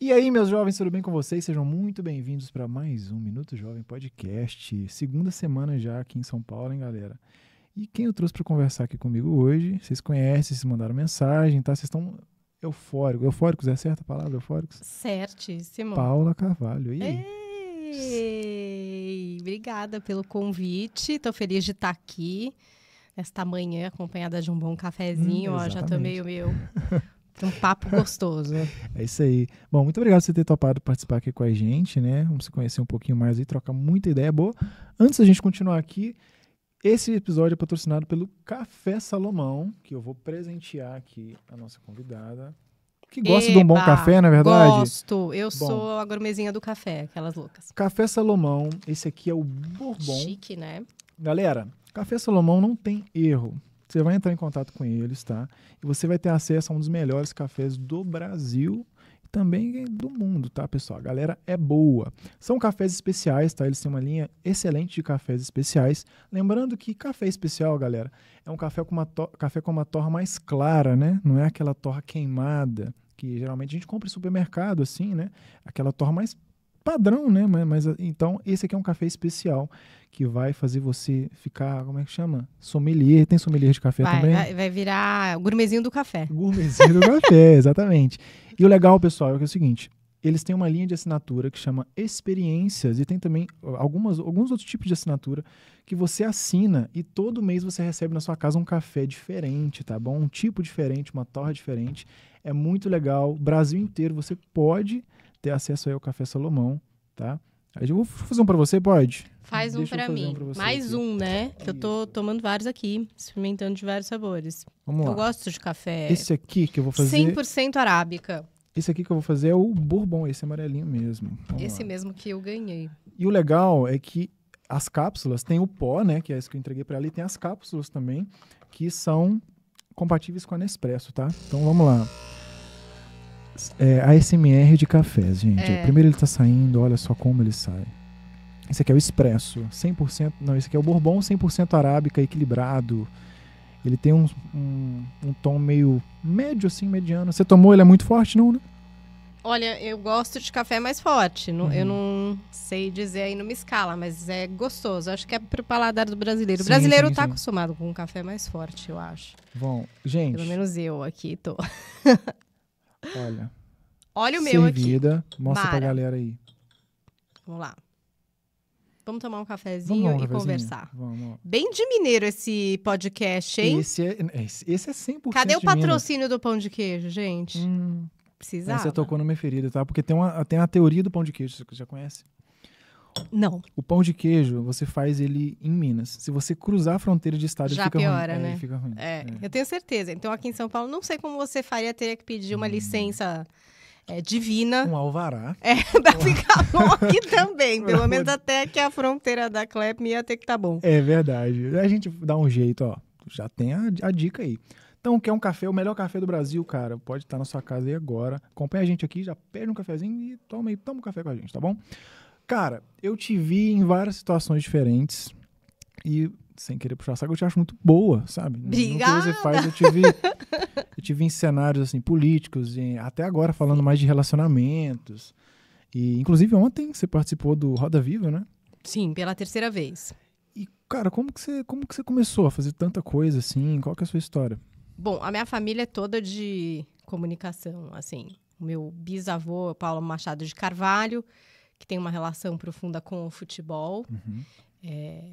E aí, meus jovens, tudo bem com vocês? Sejam muito bem-vindos para mais um Minuto Jovem Podcast. Segunda semana já aqui em São Paulo, hein, galera? E quem eu trouxe para conversar aqui comigo hoje, vocês conhecem, vocês mandaram mensagem, tá? Vocês estão eufóricos. Eufóricos é certa a palavra? Eufóricos? Certíssimo. Paula Carvalho. E aí? Ei, obrigada pelo convite. Estou feliz de estar tá aqui nesta manhã, acompanhada de um bom cafezinho. Hum, Ó, já tomei o meu. Um papo gostoso. é isso aí. Bom, muito obrigado por você ter topado participar aqui com a gente, né? Vamos se conhecer um pouquinho mais e trocar muita ideia boa. Antes da gente continuar aqui, esse episódio é patrocinado pelo Café Salomão, que eu vou presentear aqui a nossa convidada. Que gosta Eba, de um bom café, na é verdade? Gosto. Eu bom, sou a gourmezinha do café, aquelas loucas. Café Salomão, esse aqui é o Bourbon. Chique, né? Galera, Café Salomão não tem erro. Você vai entrar em contato com eles, tá? E você vai ter acesso a um dos melhores cafés do Brasil e também do mundo, tá, pessoal? A galera é boa. São cafés especiais, tá? Eles têm uma linha excelente de cafés especiais. Lembrando que café especial, galera, é um café com uma, café com uma torra mais clara, né? Não é aquela torra queimada que geralmente a gente compra em supermercado, assim, né? Aquela torra mais padrão, né? Mas, mas, então esse aqui é um café especial que vai fazer você ficar, como é que chama? Sommelier, tem sommelier de café vai, também? Vai, vai virar gourmetzinho do café. Gourmetzinho do café, exatamente. E o legal, pessoal, é que é o seguinte, eles têm uma linha de assinatura que chama Experiências e tem também algumas, alguns outros tipos de assinatura que você assina e todo mês você recebe na sua casa um café diferente, tá bom? Um tipo diferente, uma torre diferente. É muito legal. Brasil inteiro você pode ter acesso aí ao Café Salomão tá? Aí eu vou fazer um para você, pode? Faz um para mim. Um pra Mais aqui. um, né? Que eu tô tomando vários aqui, experimentando de vários sabores. Vamos lá. Eu gosto de café. Esse aqui que eu vou fazer 100% arábica. Esse aqui que eu vou fazer é o bourbon, esse amarelinho mesmo. Vamos esse lá. mesmo que eu ganhei. E o legal é que as cápsulas tem o pó, né, que é isso que eu entreguei para ela, e tem as cápsulas também que são compatíveis com a Nespresso, tá? Então vamos lá. É, ASMR de cafés, gente. É. Primeiro ele tá saindo, olha só como ele sai. Esse aqui é o expresso, 100%, não, esse aqui é o bourbon 100% arábica, equilibrado. Ele tem um, um, um, tom meio médio, assim, mediano. Você tomou, ele é muito forte, não, né? Olha, eu gosto de café mais forte. Não, Eu uhum. não sei dizer aí numa escala, mas é gostoso. Acho que é pro paladar do brasileiro. Sim, o brasileiro sim, tá sim. acostumado com um café mais forte, eu acho. Bom, gente. Pelo menos eu aqui tô. Olha. Olha o meu servida. aqui. Mostra Mara. pra galera aí. Vamos lá. Vamos tomar um cafezinho Vamos, e conversar. Vamos. Bem de mineiro esse podcast, hein? Esse é, esse é 100% Cadê o patrocínio do pão de queijo, gente? Hum. Precisava. Aí você tocou numa ferida, tá? Porque tem, uma, tem a teoria do pão de queijo, você já conhece? Não. O pão de queijo, você faz ele em Minas. Se você cruzar a fronteira de estado, Já é, né? ele fica piora, ruim. né? É, fica ruim. É, é. eu tenho certeza. Então, aqui em São Paulo, não sei como você faria, teria que pedir uma hum. licença é, divina. Um alvará. É, pra ficar bom aqui também. Pelo menos até que a fronteira da Clep ia ter que estar tá bom. É verdade. A gente dá um jeito, ó. Já tem a, a dica aí. Então, quer um café, o melhor café do Brasil, cara, pode estar tá na sua casa aí agora. Acompanha a gente aqui, já pede um cafezinho e toma aí, toma um café com a gente, tá bom? Cara, eu te vi em várias situações diferentes e sem querer puxar saco, eu te acho muito boa, sabe? Obrigada! No que você faz, eu te vi, eu te vi em cenários assim, políticos, até agora falando Sim. mais de relacionamentos. E, inclusive, ontem você participou do Roda Viva, né? Sim, pela terceira vez. E, cara, como que você, como que você começou a fazer tanta coisa assim? Qual que é a sua história? Bom, a minha família é toda de comunicação, assim. O meu bisavô, Paulo Machado de Carvalho, que tem uma relação profunda com o futebol. Uhum. É,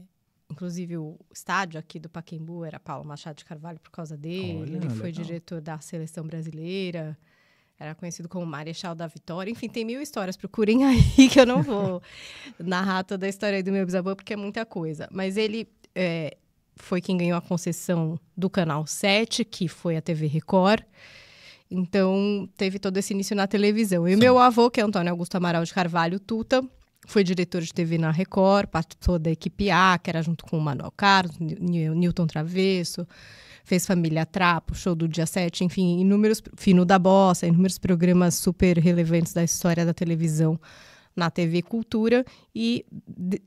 inclusive, o estádio aqui do Paquembu era Paulo Machado de Carvalho por causa dele. Olha, ele foi legal. diretor da seleção brasileira. Era conhecido como Marechal da Vitória. Enfim, tem mil histórias. Procurem aí que eu não vou narrar toda a história do meu bisavô, porque é muita coisa. Mas ele é, foi quem ganhou a concessão do Canal 7, que foi a TV Record. Então, teve todo esse início na televisão. E Sim. meu avô, que é Antônio Augusto Amaral de Carvalho Tuta, foi diretor de TV na Record, participou da equipe A, que era junto com o Manuel Carlos, Newton Travesso, fez Família Trapo, Show do Dia 7, enfim, inúmeros, Fino da Bossa, inúmeros programas super relevantes da história da televisão na TV Cultura e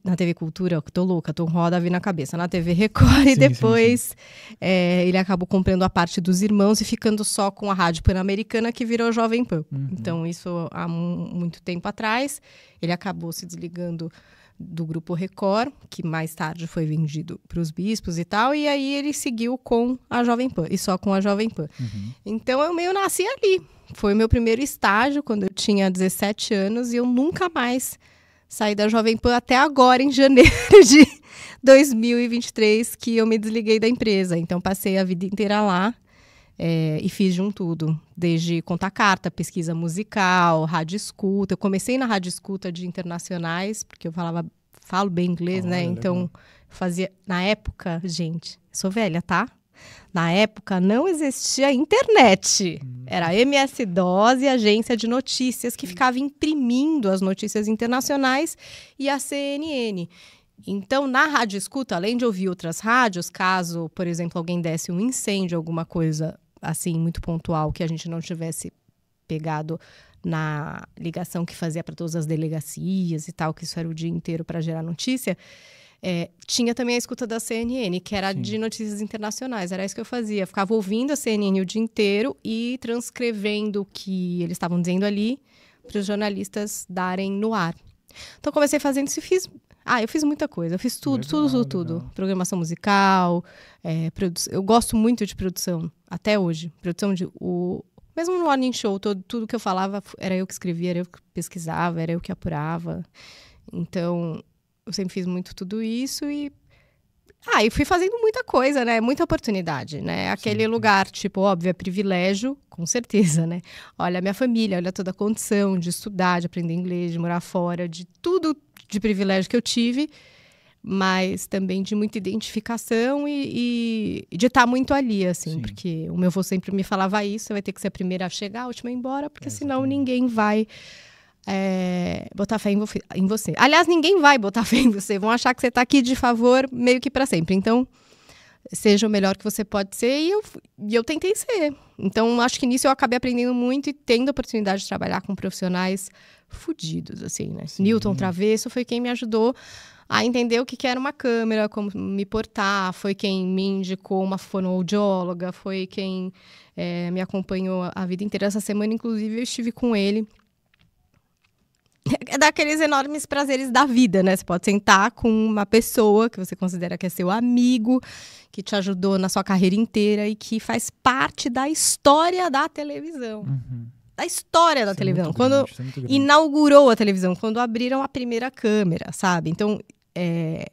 na TV Cultura, tô louca, tô roda a vir na cabeça, na TV Record sim, e depois sim, sim. É, ele acabou comprando a parte dos irmãos e ficando só com a Rádio Pan-Americana que virou Jovem Pan. Uhum. Então isso há muito tempo atrás, ele acabou se desligando do grupo Record, que mais tarde foi vendido para os bispos e tal, e aí ele seguiu com a Jovem Pan, e só com a Jovem Pan. Uhum. Então eu meio nasci ali. Foi o meu primeiro estágio quando eu tinha 17 anos e eu nunca mais saí da Jovem Pan até agora, em janeiro de 2023, que eu me desliguei da empresa. Então passei a vida inteira lá. É, e fiz de um tudo, desde contar carta, pesquisa musical, rádio escuta. Eu comecei na rádio escuta de internacionais, porque eu falava, falo bem inglês, né? Então, fazia. Na época, gente, sou velha, tá? Na época não existia internet. Hum. Era MS-DOS e agência de notícias que ficava imprimindo as notícias internacionais e a CNN. Então, na rádio escuta, além de ouvir outras rádios, caso, por exemplo, alguém desse um incêndio, alguma coisa assim, muito pontual que a gente não tivesse pegado na ligação que fazia para todas as delegacias e tal, que isso era o dia inteiro para gerar notícia. É, tinha também a escuta da CNN, que era Sim. de notícias internacionais, era isso que eu fazia. Ficava ouvindo a CNN o dia inteiro e transcrevendo o que eles estavam dizendo ali para os jornalistas darem no ar. Então comecei fazendo isso e fiz ah, eu fiz muita coisa. Eu fiz tudo, legal, tudo, tudo, legal. Programação musical, é, eu gosto muito de produção, até hoje. Produção de. O, mesmo no Morning Show, todo, tudo que eu falava era eu que escrevia, era eu que pesquisava, era eu que apurava. Então, eu sempre fiz muito tudo isso e. Ah, e fui fazendo muita coisa, né? Muita oportunidade, né? Aquele Sim. lugar, tipo, óbvio, é privilégio, com certeza, né? Olha a minha família, olha toda a condição de estudar, de aprender inglês, de morar fora, de tudo, de privilégio que eu tive, mas também de muita identificação e, e de estar tá muito ali, assim, Sim. porque o meu avô sempre me falava isso: você vai ter que ser a primeira a chegar, a última a ir embora, porque é, senão ninguém vai. É, botar fé em, vo em, você. Aliás, ninguém vai botar fé em você. Vão achar que você está aqui de favor meio que para sempre. Então, seja o melhor que você pode ser e eu, e eu tentei ser. Então, acho que nisso eu acabei aprendendo muito e tendo a oportunidade de trabalhar com profissionais fudidos, assim, né? Sim. Newton Travesso foi quem me ajudou a entender o que, que era uma câmera, como me portar, foi quem me indicou uma fonoaudióloga, foi quem é, me acompanhou a vida inteira. Essa semana, inclusive, eu estive com ele. É daqueles enormes prazeres da vida, né? Você pode sentar com uma pessoa que você considera que é seu amigo, que te ajudou na sua carreira inteira e que faz parte da história da televisão. Uhum da história da isso é televisão. É quando grande, inaugurou a televisão, quando abriram a primeira câmera, sabe? Então, é,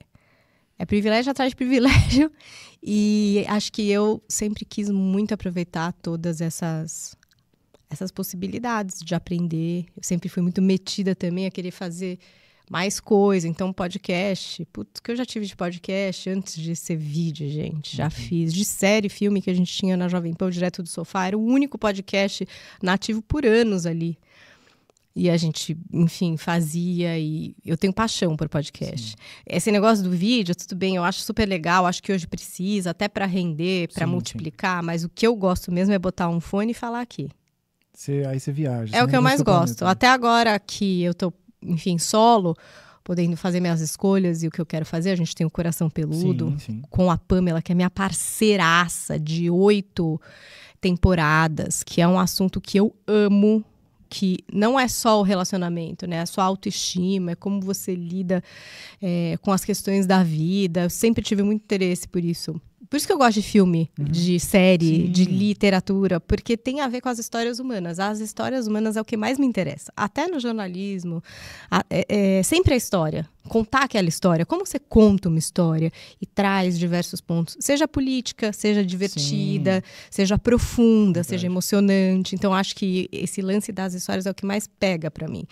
é privilégio atrás de privilégio. E acho que eu sempre quis muito aproveitar todas essas essas possibilidades de aprender. Eu sempre fui muito metida também a querer fazer mais coisa. Então, podcast, putz, que eu já tive de podcast antes de ser vídeo, gente. Já uhum. fiz. De série, filme que a gente tinha na Jovem Pan, direto do sofá. Era o único podcast nativo por anos ali. E a gente, enfim, fazia e eu tenho paixão por podcast. Sim. Esse negócio do vídeo, tudo bem, eu acho super legal, acho que hoje precisa, até para render, para multiplicar, sim. mas o que eu gosto mesmo é botar um fone e falar aqui. Cê, aí você viaja. É o que eu mais gosto. Planeta. Né? Até agora que eu tô enfim, solo, podendo fazer minhas escolhas e o que eu quero fazer. A gente tem o Coração Peludo sim, sim. com a Pamela, que é minha parceiraça de oito temporadas, que é um assunto que eu amo que não é só o relacionamento, né? É sua autoestima, é como você lida é, com as questões da vida. Eu sempre tive muito interesse por isso. Por isso que eu gosto de filme, uhum. de série, Sim. de literatura, porque tem a ver com as histórias humanas. As histórias humanas é o que mais me interessa. Até no jornalismo, a, é, é, sempre a história contar aquela história. Como você conta uma história e traz diversos pontos, seja política, seja divertida, Sim. seja profunda, Verdade. seja emocionante. Então acho que esse lance das histórias é o que mais pega para mim.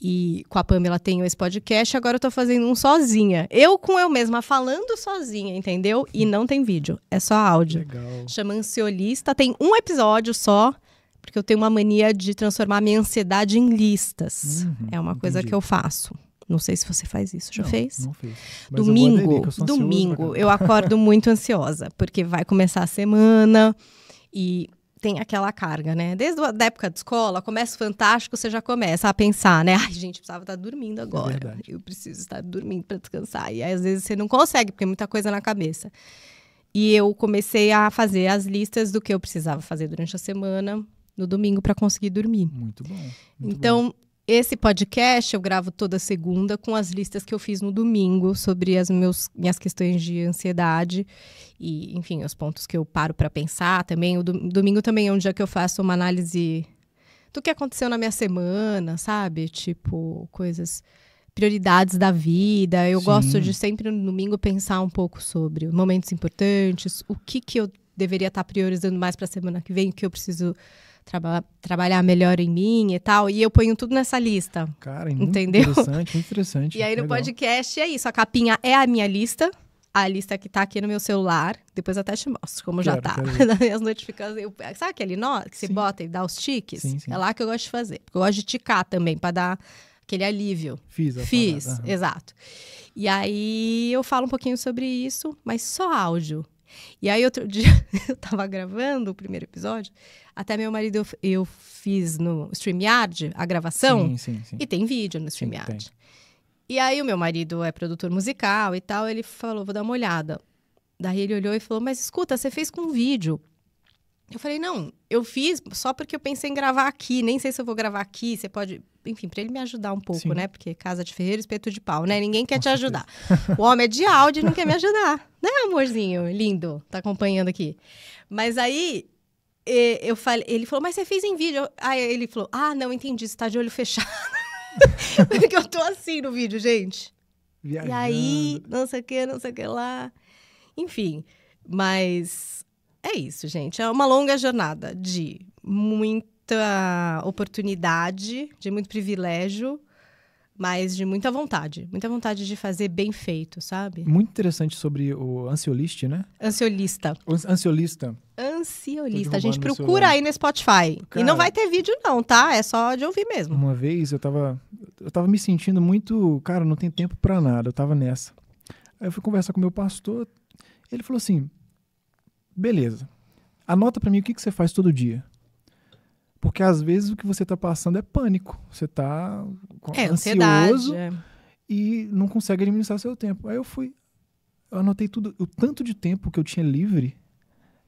E com a Pamela tenho esse podcast, agora eu tô fazendo um sozinha. Eu com eu mesma falando sozinha, entendeu? E não tem vídeo, é só áudio. Legal. Chama Ansiolista, tem um episódio só porque eu tenho uma mania de transformar minha ansiedade em listas. Uhum, é uma coisa entendi. que eu faço. Não sei se você faz isso. Já não, fez? Não fiz. domingo, eu aderir, eu domingo, eu acordo muito ansiosa, porque vai começar a semana e tem aquela carga, né? Desde a época de escola, começa o fantástico, você já começa a pensar, né? Ai, gente, precisava estar dormindo é agora. É eu preciso estar dormindo para descansar. E aí, às vezes você não consegue, porque é muita coisa na cabeça. E eu comecei a fazer as listas do que eu precisava fazer durante a semana, no domingo, para conseguir dormir. Muito bom. Muito então, bom esse podcast eu gravo toda segunda com as listas que eu fiz no domingo sobre as meus, minhas questões de ansiedade e, enfim, os pontos que eu paro para pensar também. O domingo também é um dia que eu faço uma análise do que aconteceu na minha semana, sabe? Tipo, coisas prioridades da vida. Eu Sim. gosto de sempre no domingo pensar um pouco sobre momentos importantes, o que que eu deveria estar tá priorizando mais para a semana que vem, o que eu preciso traba trabalhar melhor em mim e tal. E eu ponho tudo nessa lista. Cara, entendeu? interessante, interessante. E aí no Legal. podcast é isso, a capinha é a minha lista. A lista que tá aqui no meu celular. Depois até te mostro como claro, já tá. As notificações. sabe aquele nó que você bota e dá os tiques? Sim, sim. É lá que eu gosto de fazer. Porque eu gosto de ticar também, para dar aquele alívio. Fiz. A Fiz, exato. E aí eu falo um pouquinho sobre isso, mas só áudio. E aí, outro dia, eu tava gravando o primeiro episódio, até meu marido, eu, fiz no StreamYard a gravação, sim, sim, sim. e tem vídeo no StreamYard. E aí, o meu marido é produtor musical e tal, ele falou, vou dar uma olhada. Daí ele olhou e falou, mas escuta, você fez com vídeo, eu falei, não, eu fiz só porque eu pensei em gravar aqui, nem sei se eu vou gravar aqui, você pode. Enfim, para ele me ajudar um pouco, Sim. né? Porque casa de ferreiro, espeto de pau, né? Ninguém quer te ajudar. o homem é de áudio e não quer me ajudar. Né, amorzinho? Lindo, tá acompanhando aqui. Mas aí eu falei, ele falou, mas você fez em vídeo. Aí ele falou, ah, não, entendi, você tá de olho fechado. porque eu tô assim no vídeo, gente. Viajando. E aí, não sei o que, não sei o que lá. Enfim, mas é isso, gente. É uma longa jornada de muita oportunidade, de muito privilégio, mas de muita vontade. Muita vontade de fazer bem feito, sabe? Muito interessante sobre o ansioliste, né? Ansiolista. ansiolista. Ansiolista. A gente procura aí no Spotify. Cara, e não vai ter vídeo, não, tá? É só de ouvir mesmo. Uma vez eu tava. Eu tava me sentindo muito. Cara, não tem tempo para nada. Eu tava nessa. Aí eu fui conversar com meu pastor. Ele falou assim: Beleza. Anota para mim o que, que você faz todo dia. Porque às vezes o que você está passando é pânico. Você está é, ansioso é. e não consegue administrar seu tempo. Aí eu fui, eu anotei tudo, o tanto de tempo que eu tinha livre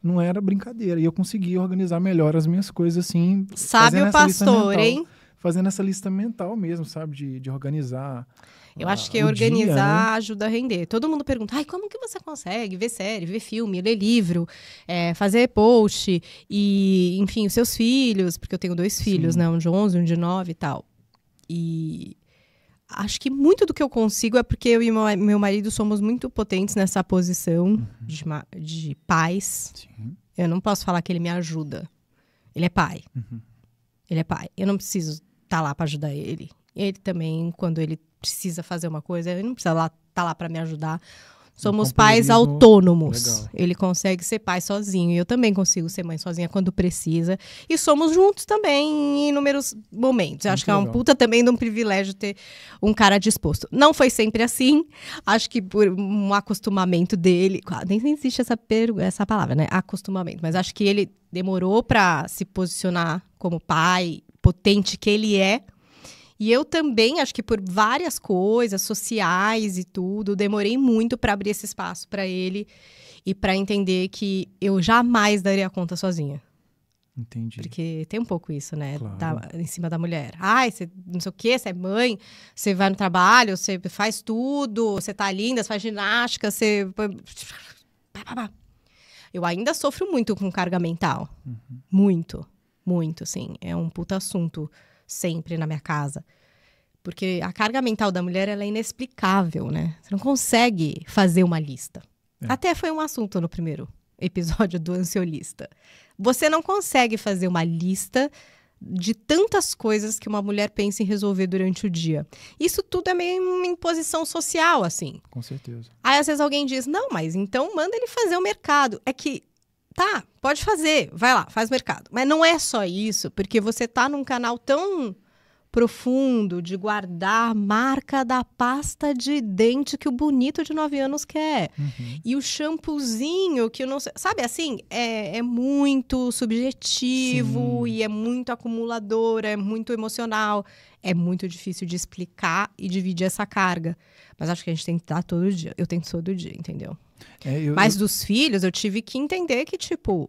não era brincadeira. E eu consegui organizar melhor as minhas coisas assim. Sabe o pastor, hein? fazendo essa lista mental mesmo, sabe? De, de organizar. Eu acho que organizar dia, né? ajuda a render. Todo mundo pergunta, ai, como que você consegue ver série, ver filme, ler livro, é, fazer post e, enfim, os seus filhos, porque eu tenho dois Sim. filhos, né? Um de 11, um de 9 e tal. E acho que muito do que eu consigo é porque eu e meu marido somos muito potentes nessa posição uhum. de, de pais. Sim. Eu não posso falar que ele me ajuda. Ele é pai. Uhum. Ele é pai. Eu não preciso tá lá para ajudar ele. Ele também, quando ele precisa fazer uma coisa, ele não precisa lá, tá lá para me ajudar. Somos um pais autônomos. Legal. Ele consegue ser pai sozinho. Eu também consigo ser mãe sozinha quando precisa. E somos juntos também em inúmeros momentos. Eu Acho que é um puta também de um privilégio ter um cara disposto. Não foi sempre assim. Acho que por um acostumamento dele. Nem existe essa, per... essa palavra, né? Acostumamento. Mas acho que ele demorou para se posicionar como pai potente que ele é. E eu também, acho que por várias coisas sociais e tudo, demorei muito para abrir esse espaço para ele e para entender que eu jamais daria conta sozinha. Entendi. Porque tem um pouco isso, né? Claro. Da, em cima da mulher. Ai, você não sei o quê, você é mãe, você vai no trabalho, você faz tudo, você tá linda, você faz ginástica, você. Eu ainda sofro muito com carga mental. Uhum. Muito. Muito, assim É um puta assunto sempre na minha casa. Porque a carga mental da mulher ela é inexplicável, né? Você não consegue fazer uma lista. É. Até foi um assunto no primeiro episódio do Ansiolista. Você não consegue fazer uma lista de tantas coisas que uma mulher pensa em resolver durante o dia. Isso tudo é meio uma imposição social, assim. Com certeza. Aí às vezes alguém diz: não, mas então manda ele fazer o mercado. É que tá, pode fazer, vai lá, faz mercado. Mas não é só isso, porque você tá num canal tão profundo de guardar a marca da pasta de dente que o bonito de 9 anos quer. Uhum. E o shampoozinho que eu não sei. Sabe assim? É, é muito subjetivo Sim. e é muito acumulador, é muito emocional. É muito difícil de explicar e dividir essa carga. Mas acho que a gente tem que estar todo dia. Eu tento todo dia, entendeu? É, eu, Mas eu... dos filhos, eu tive que entender que, tipo,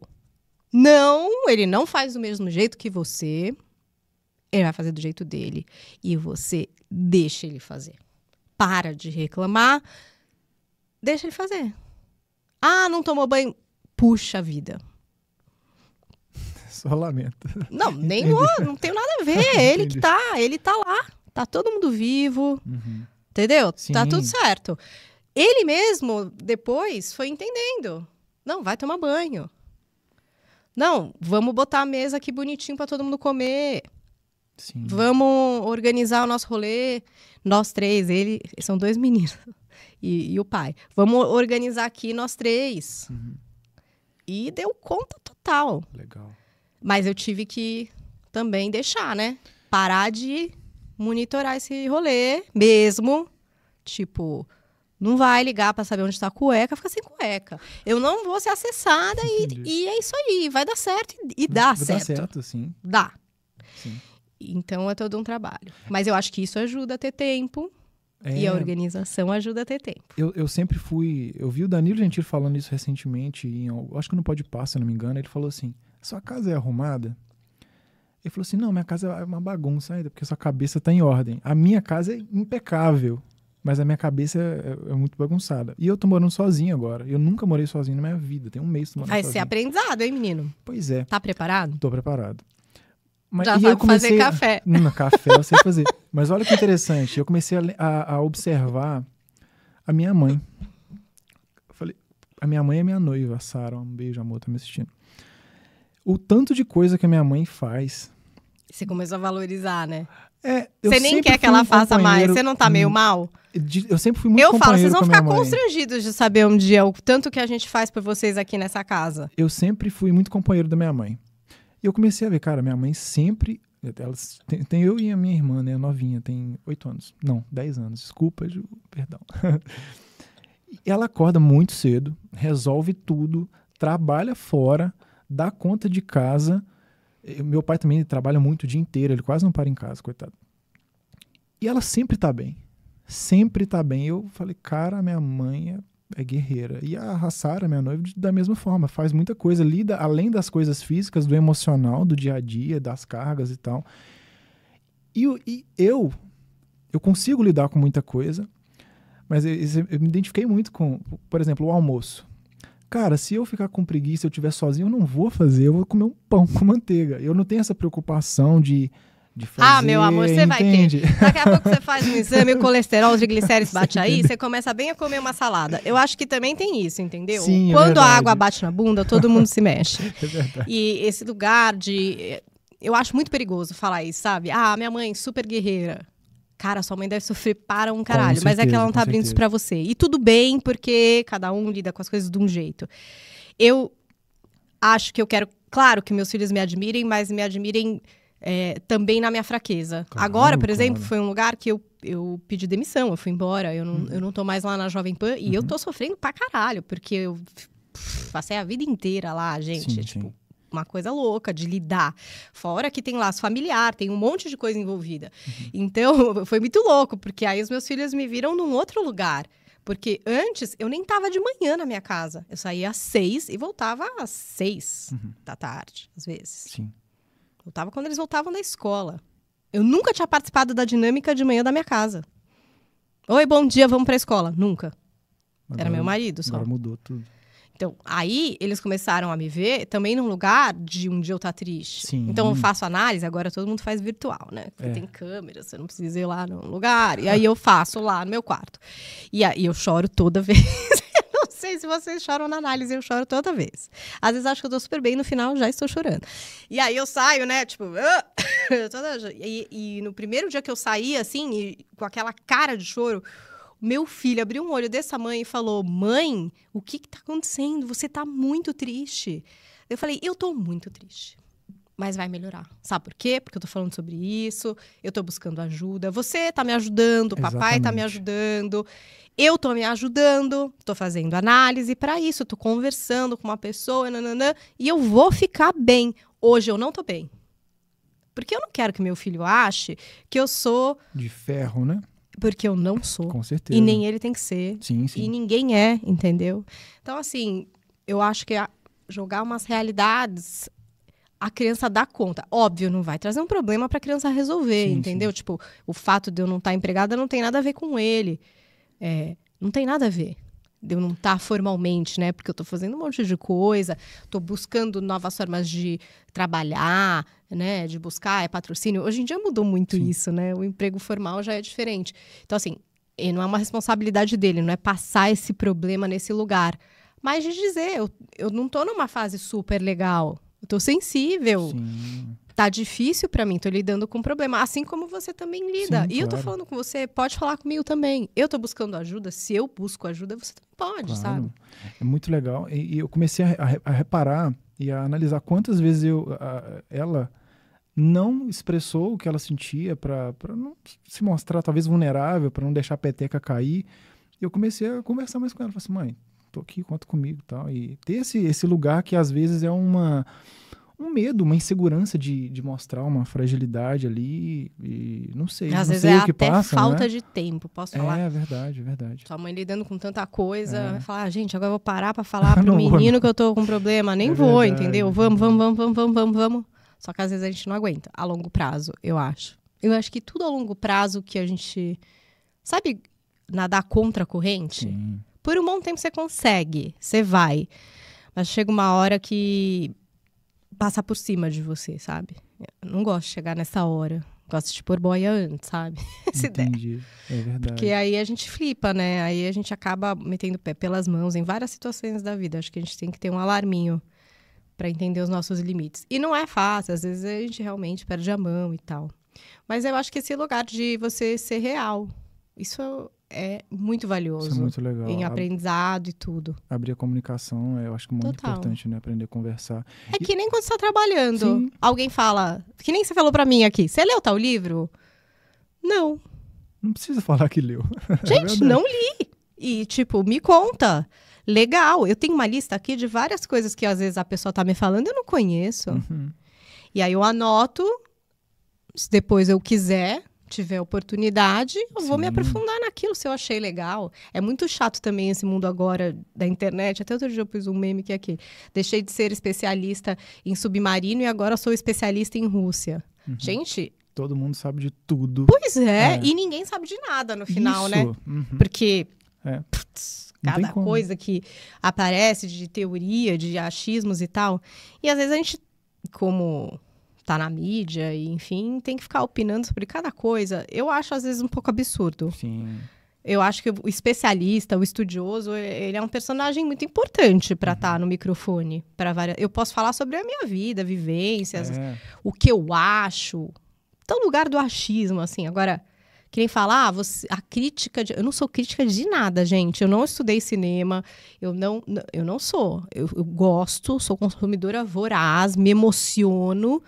não, ele não faz do mesmo jeito que você. Ele vai fazer do jeito dele. E você deixa ele fazer. Para de reclamar. Deixa ele fazer. Ah, não tomou banho. Puxa vida. Só lamento. Não, nem oh, não tem nada a ver. Entendi. Ele que tá, ele tá lá. Tá todo mundo vivo. Uhum. Entendeu? Sim. Tá tudo certo. Ele mesmo, depois, foi entendendo. Não, vai tomar banho. Não, vamos botar a mesa aqui bonitinho para todo mundo comer. Sim. Vamos organizar o nosso rolê. Nós três, ele, são dois meninos e, e o pai. Vamos organizar aqui nós três. Uhum. E deu conta total. Legal. Mas eu tive que também deixar, né? Parar de monitorar esse rolê mesmo. Tipo, não vai ligar para saber onde está a cueca, fica sem cueca. Eu não vou ser acessada e, e, é isso aí. Vai dar certo e, e dá vai certo. Dá certo, sim. Dá. Sim. Então é todo um trabalho. Mas eu acho que isso ajuda a ter tempo. É... E a organização ajuda a ter tempo. Eu, eu sempre fui. Eu vi o Danilo Gentil falando isso recentemente, em, acho que no Pode Passar, se não me engano. Ele falou assim: sua casa é arrumada? Ele falou assim: não, minha casa é uma bagunça ainda, porque sua cabeça está em ordem. A minha casa é impecável. Mas a minha cabeça é, é, muito bagunçada. E eu tô morando sozinho agora. Eu nunca morei sozinho na minha vida. Tem um mês que morando Vai sozinho. Vai ser aprendizado, hein, menino? Pois é. Tá preparado? Tô preparado. Mas, Já sabe comecei... fazer café. Não, café eu sei fazer. Mas olha que interessante. Eu comecei a, a, a observar a minha mãe. Eu falei, a minha mãe é minha noiva, Sara. Um beijo, amor, tá me assistindo. O tanto de coisa que a minha mãe faz você começou a valorizar, né? É, você nem quer que ela um faça mais, você não tá meio mal? De, eu sempre fui muito Eu falo, vocês vão ficar constrangidos de saber um dia o tanto que a gente faz por vocês aqui nessa casa. Eu sempre fui muito companheiro da minha mãe. E eu comecei a ver, cara, minha mãe sempre. Elas, tem, tem eu e a minha irmã, né? Novinha, tem oito anos. Não, dez anos. Desculpa, Ju, perdão. ela acorda muito cedo, resolve tudo, trabalha fora, dá conta de casa meu pai também trabalha muito o dia inteiro, ele quase não para em casa, coitado. E ela sempre tá bem. Sempre tá bem. Eu falei, cara, minha mãe é, é guerreira. E a Hassara, minha noiva, da mesma forma, faz muita coisa, lida além das coisas físicas, do emocional, do dia a dia, das cargas e tal. E, e eu, eu consigo lidar com muita coisa, mas eu, eu me identifiquei muito com, por exemplo, o almoço. Cara, se eu ficar com preguiça, eu estiver sozinho, eu não vou fazer, eu vou comer um pão com manteiga. Eu não tenho essa preocupação de Fazer, ah, meu amor, você vai ter. Daqui a pouco você faz um exame, o colesterol, os glicérides bate aí, você começa bem a comer uma salada. Eu acho que também tem isso, entendeu? Sim, é Quando a água bate na bunda, todo mundo se mexe. É verdade. E esse lugar de. Eh, eu acho muito perigoso falar isso, sabe? Ah, minha mãe, super guerreira cara, sua mãe deve sofrer para um caralho, certeza, mas é que ela não tá abrindo certeza. isso pra você. E tudo bem, porque cada um lida com as coisas de um jeito. Eu acho que eu quero, claro, que meus filhos me admirem, mas me admirem é, também na minha fraqueza. Claro, Agora, por exemplo, claro. foi um lugar que eu, eu pedi demissão, eu fui embora, eu não, uhum. eu não tô mais lá na Jovem Pan e uhum. eu tô sofrendo pra caralho, porque eu pff, passei a vida inteira lá, gente. Sim, tipo, sim uma coisa louca de lidar. Fora que tem laço familiar, tem um monte de coisa envolvida. Uhum. Então, foi muito louco, porque aí os meus filhos me viram num outro lugar. Porque antes eu nem tava de manhã na minha casa. Eu saía às seis e voltava às seis uhum. da tarde, às vezes. Sim. Voltava quando eles voltavam da escola. Eu nunca tinha participado da dinâmica de manhã da minha casa. Oi, bom dia, vamos pra escola. Nunca. Agora, Era meu marido só. Agora mudou tudo. Então, aí eles começaram a me ver também num lugar de um dia eu estar tá triste. Sim. Então, eu faço análise, agora todo mundo faz virtual, né? Porque é. tem câmera, você não precisa ir lá num lugar. E aí eu faço lá no meu quarto. E aí eu choro toda vez. não sei se vocês choram na análise, eu choro toda vez. Às vezes acho que eu tô super bem, no final já estou chorando. E aí eu saio, né? Tipo. Ah! e, e no primeiro dia que eu saí, assim, e, com aquela cara de choro meu filho abriu um olho dessa mãe e falou: Mãe, o que está acontecendo? Você está muito triste. Eu falei: Eu estou muito triste. Mas vai melhorar. Sabe por quê? Porque eu estou falando sobre isso, eu estou buscando ajuda. Você está me ajudando, o papai está me ajudando, eu estou me ajudando, estou fazendo análise para isso, estou conversando com uma pessoa, nananã, e eu vou ficar bem. Hoje eu não estou bem. Porque eu não quero que meu filho ache que eu sou. De ferro, né? Porque eu não sou. Com certeza. E nem ele tem que ser. Sim, sim. E ninguém é, entendeu? Então, assim, eu acho que jogar umas realidades a criança dá conta. Óbvio, não vai trazer um problema para a criança resolver, sim, entendeu? Sim. Tipo, o fato de eu não estar tá empregada não tem nada a ver com ele. É, não tem nada a ver. De eu não estar tá formalmente, né? Porque eu estou fazendo um monte de coisa, estou buscando novas formas de trabalhar, né, de buscar, é patrocínio. Hoje em dia mudou muito Sim. isso, né? O emprego formal já é diferente. Então, assim, não é uma responsabilidade dele, não é passar esse problema nesse lugar. Mas de dizer, eu, eu não estou numa fase super legal. Eu tô sensível. Sim. Tá difícil para mim, tô lidando com um problema. Assim como você também lida. Sim, e claro. eu tô falando com você, pode falar comigo também. Eu tô buscando ajuda, se eu busco ajuda, você pode, claro. sabe? É muito legal. E, e eu comecei a, a, a, reparar e a analisar quantas vezes eu, a, ela não expressou o que ela sentia para não se mostrar talvez vulnerável, para não deixar a peteca cair. Eu comecei a conversar mais com ela, falei assim, mãe, tô aqui, conta comigo, tal. E ter esse esse lugar que às vezes é uma um medo, uma insegurança de, de mostrar uma fragilidade ali e não sei, Às não vezes sei é o que até passa, né? falta né? de tempo, posso é, falar? É, verdade, é verdade. Sua mãe lidando com tanta coisa, é. vai falar, ah, gente, agora eu vou parar para falar pro menino vou, que eu tô com problema, nem é vou, verdade. entendeu? É vamos, vamos, vamos, vamos, vamos, vamos, vamos. Só que às vezes a gente não aguenta a longo prazo, eu acho. Eu acho que tudo a longo prazo que a gente. Sabe nadar contra a corrente? Sim. Por um bom tempo você consegue, você vai. Mas chega uma hora que passa por cima de você, sabe? Eu não gosto de chegar nessa hora. Gosto de pôr boia antes, sabe? Se Entendi. Der. É verdade. Porque aí a gente flipa, né? Aí a gente acaba metendo o pé pelas mãos em várias situações da vida. Acho que a gente tem que ter um alarminho para entender os nossos limites. E não é fácil, às vezes a gente realmente perde a mão e tal. Mas eu acho que esse lugar de você ser real, isso é muito valioso. Isso é muito legal. Em aprendizado Ab e tudo. Abrir a comunicação, é, eu acho que é muito Total. importante, né? Aprender a conversar. É e... que nem quando você está trabalhando. Sim. Alguém fala, que nem você falou para mim aqui, você leu tal livro? Não. Não precisa falar que leu. É gente, é não li. E, tipo, me conta legal, eu tenho uma lista aqui de várias coisas que às vezes a pessoa está me falando eu não conheço. Uhum. E aí eu anoto, se depois eu quiser, tiver oportunidade, eu Sim. vou me aprofundar naquilo se eu achei legal. É muito chato também esse mundo agora da internet. Até outro dia eu pus um meme que é aqui. Deixei de ser especialista em submarino e agora sou especialista em Rússia. Uhum. Gente, todo mundo sabe de tudo. Pois é, é, e ninguém sabe de nada no final, Isso. né? Uhum. Porque. É. Putz, cada coisa que aparece de teoria, de achismos e tal. E às vezes a gente, como tá na mídia, e, enfim, tem que ficar opinando sobre cada coisa. Eu acho às vezes um pouco absurdo. Sim. Eu acho que o especialista, o estudioso, ele é um personagem muito importante para estar uhum. tá no microfone. Para várias, eu posso falar sobre a minha vida, vivências, é. o que eu acho. Então, lugar do achismo, assim. Agora, que nem falar, ah, você, a crítica. De, eu não sou crítica de nada, gente. Eu não estudei cinema, eu não, eu não sou. Eu, eu gosto, sou consumidora voraz, me emociono.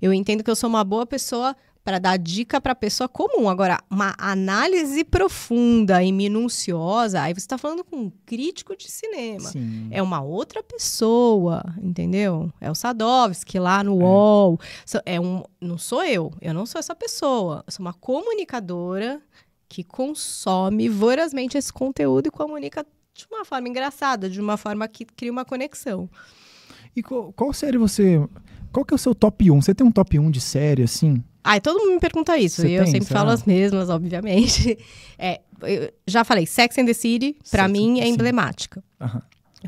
Eu entendo que eu sou uma boa pessoa para dar dica para pessoa comum. Agora, uma análise profunda e minuciosa, aí você está falando com um crítico de cinema. Sim. É uma outra pessoa, entendeu? É o Sadovski lá no é. UOL. É um, não sou eu, eu não sou essa pessoa. Eu sou uma comunicadora que consome vorazmente esse conteúdo e comunica de uma forma engraçada, de uma forma que cria uma conexão. E qual, qual série você... Qual que é o seu top 1? Você tem um top 1 de série, assim? Ai, todo mundo me pergunta isso. Você e eu sempre falo as mesmas, obviamente. É, já falei, Sex and the City, pra Sex mim, é emblemática.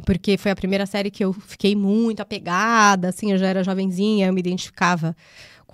Porque foi a primeira série que eu fiquei muito apegada, assim, eu já era jovenzinha, eu me identificava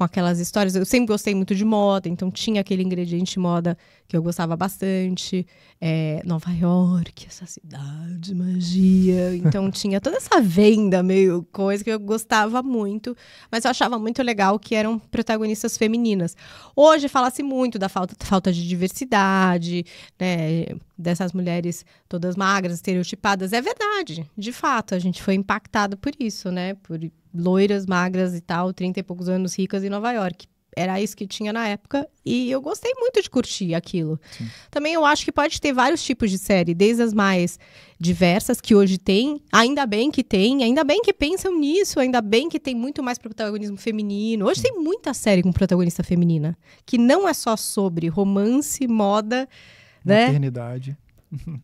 com aquelas histórias. Eu sempre gostei muito de moda, então tinha aquele ingrediente moda que eu gostava bastante. É, Nova York, essa cidade, magia. Então tinha toda essa venda meio coisa que eu gostava muito, mas eu achava muito legal que eram protagonistas femininas. Hoje fala-se muito da falta, falta de diversidade, né? Dessas mulheres todas magras, estereotipadas. É verdade, de fato, a gente foi impactado por isso, né? Por, loiras, magras e tal, 30 e poucos anos, ricas em Nova York. Era isso que tinha na época e eu gostei muito de curtir aquilo. Sim. Também eu acho que pode ter vários tipos de série, desde as mais diversas que hoje tem, ainda bem que tem, ainda bem que pensam nisso, ainda bem que tem muito mais protagonismo feminino. Hoje tem muita série com protagonista feminina, que não é só sobre romance, moda, maternidade. Né?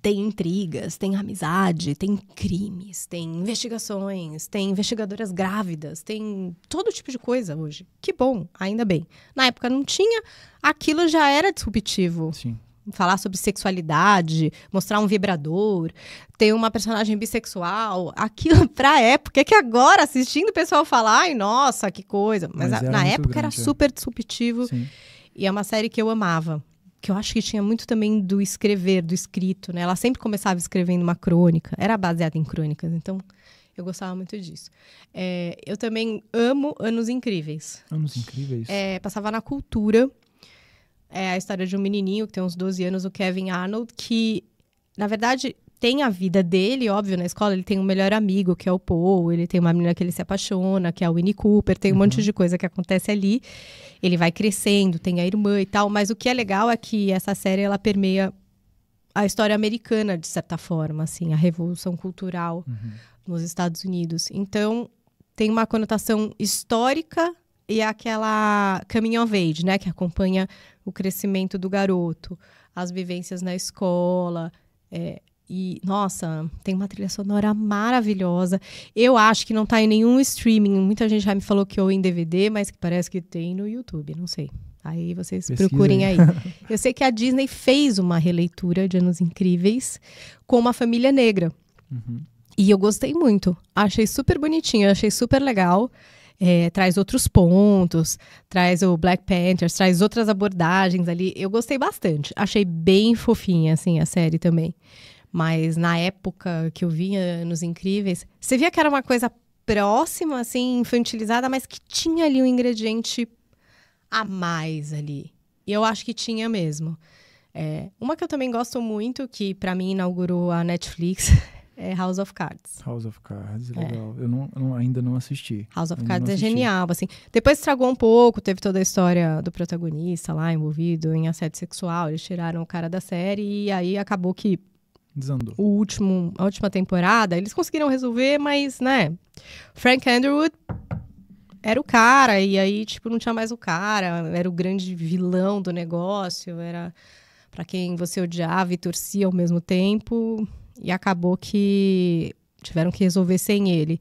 tem intrigas, tem amizade, tem crimes, tem investigações, tem investigadoras grávidas, tem todo tipo de coisa hoje. Que bom, ainda bem. Na época não tinha, aquilo já era disruptivo. Sim. Falar sobre sexualidade, mostrar um vibrador, ter uma personagem bissexual, aquilo pra época. É que agora, assistindo o pessoal falar, ai, nossa, que coisa. Mas, Mas a, na época grande, era é. super disruptivo. Sim. E é uma série que eu amava que eu acho que tinha muito também do escrever, do escrito, né? Ela sempre começava escrevendo uma crônica, era baseada em crônicas, então eu gostava muito disso. É, eu também amo Anos Incríveis. Anos Incríveis? É, passava na cultura. É a história de um menininho que tem uns 12 anos, o Kevin Arnold, que, na verdade, tem a vida dele, óbvio, na escola ele tem um melhor amigo, que é o Paul, ele tem uma menina que ele se apaixona, que é a Winnie Cooper, tem um uhum. monte de coisa que acontece ali. Ele vai crescendo, tem a irmã e tal, mas o que é legal é que essa série ela permeia a história americana de certa forma, assim, a revolução cultural uhum. nos Estados Unidos. Então, tem uma conotação histórica e aquela caminho of age, né, que acompanha o crescimento do garoto, as vivências na escola, é, e, nossa, tem uma trilha sonora maravilhosa. Eu acho que não está em nenhum streaming. Muita gente já me falou que ou em DVD, mas que parece que tem no YouTube, não sei. Aí vocês Pesquisa, procurem aí. Eu sei que a Disney fez uma releitura de Anos Incríveis com uma família negra. Uhum. E eu gostei muito. Achei super bonitinho, achei super legal. É, traz outros pontos, traz o Black Panthers, traz outras abordagens ali. Eu gostei bastante. Achei bem fofinha, assim, a série também. Mas na época que eu via nos Incríveis, você via que era uma coisa próxima, assim, infantilizada, mas que tinha ali um ingrediente a mais ali. E eu acho que tinha mesmo. É, uma que eu também gosto muito, que para mim inaugurou a Netflix, é House of Cards. House of Cards, é. legal. É. Eu, não, eu não, ainda não assisti. House of ainda Cards é genial, assim. Depois estragou um pouco, teve toda a história do protagonista lá envolvido em assédio sexual, eles tiraram o cara da série e aí acabou que desandou. O último, a última temporada, eles conseguiram resolver, mas, né? Frank Underwood era o cara, e aí, tipo, não tinha mais o cara, era o grande vilão do negócio, era para quem você odiava e torcia ao mesmo tempo, e acabou que tiveram que resolver sem ele.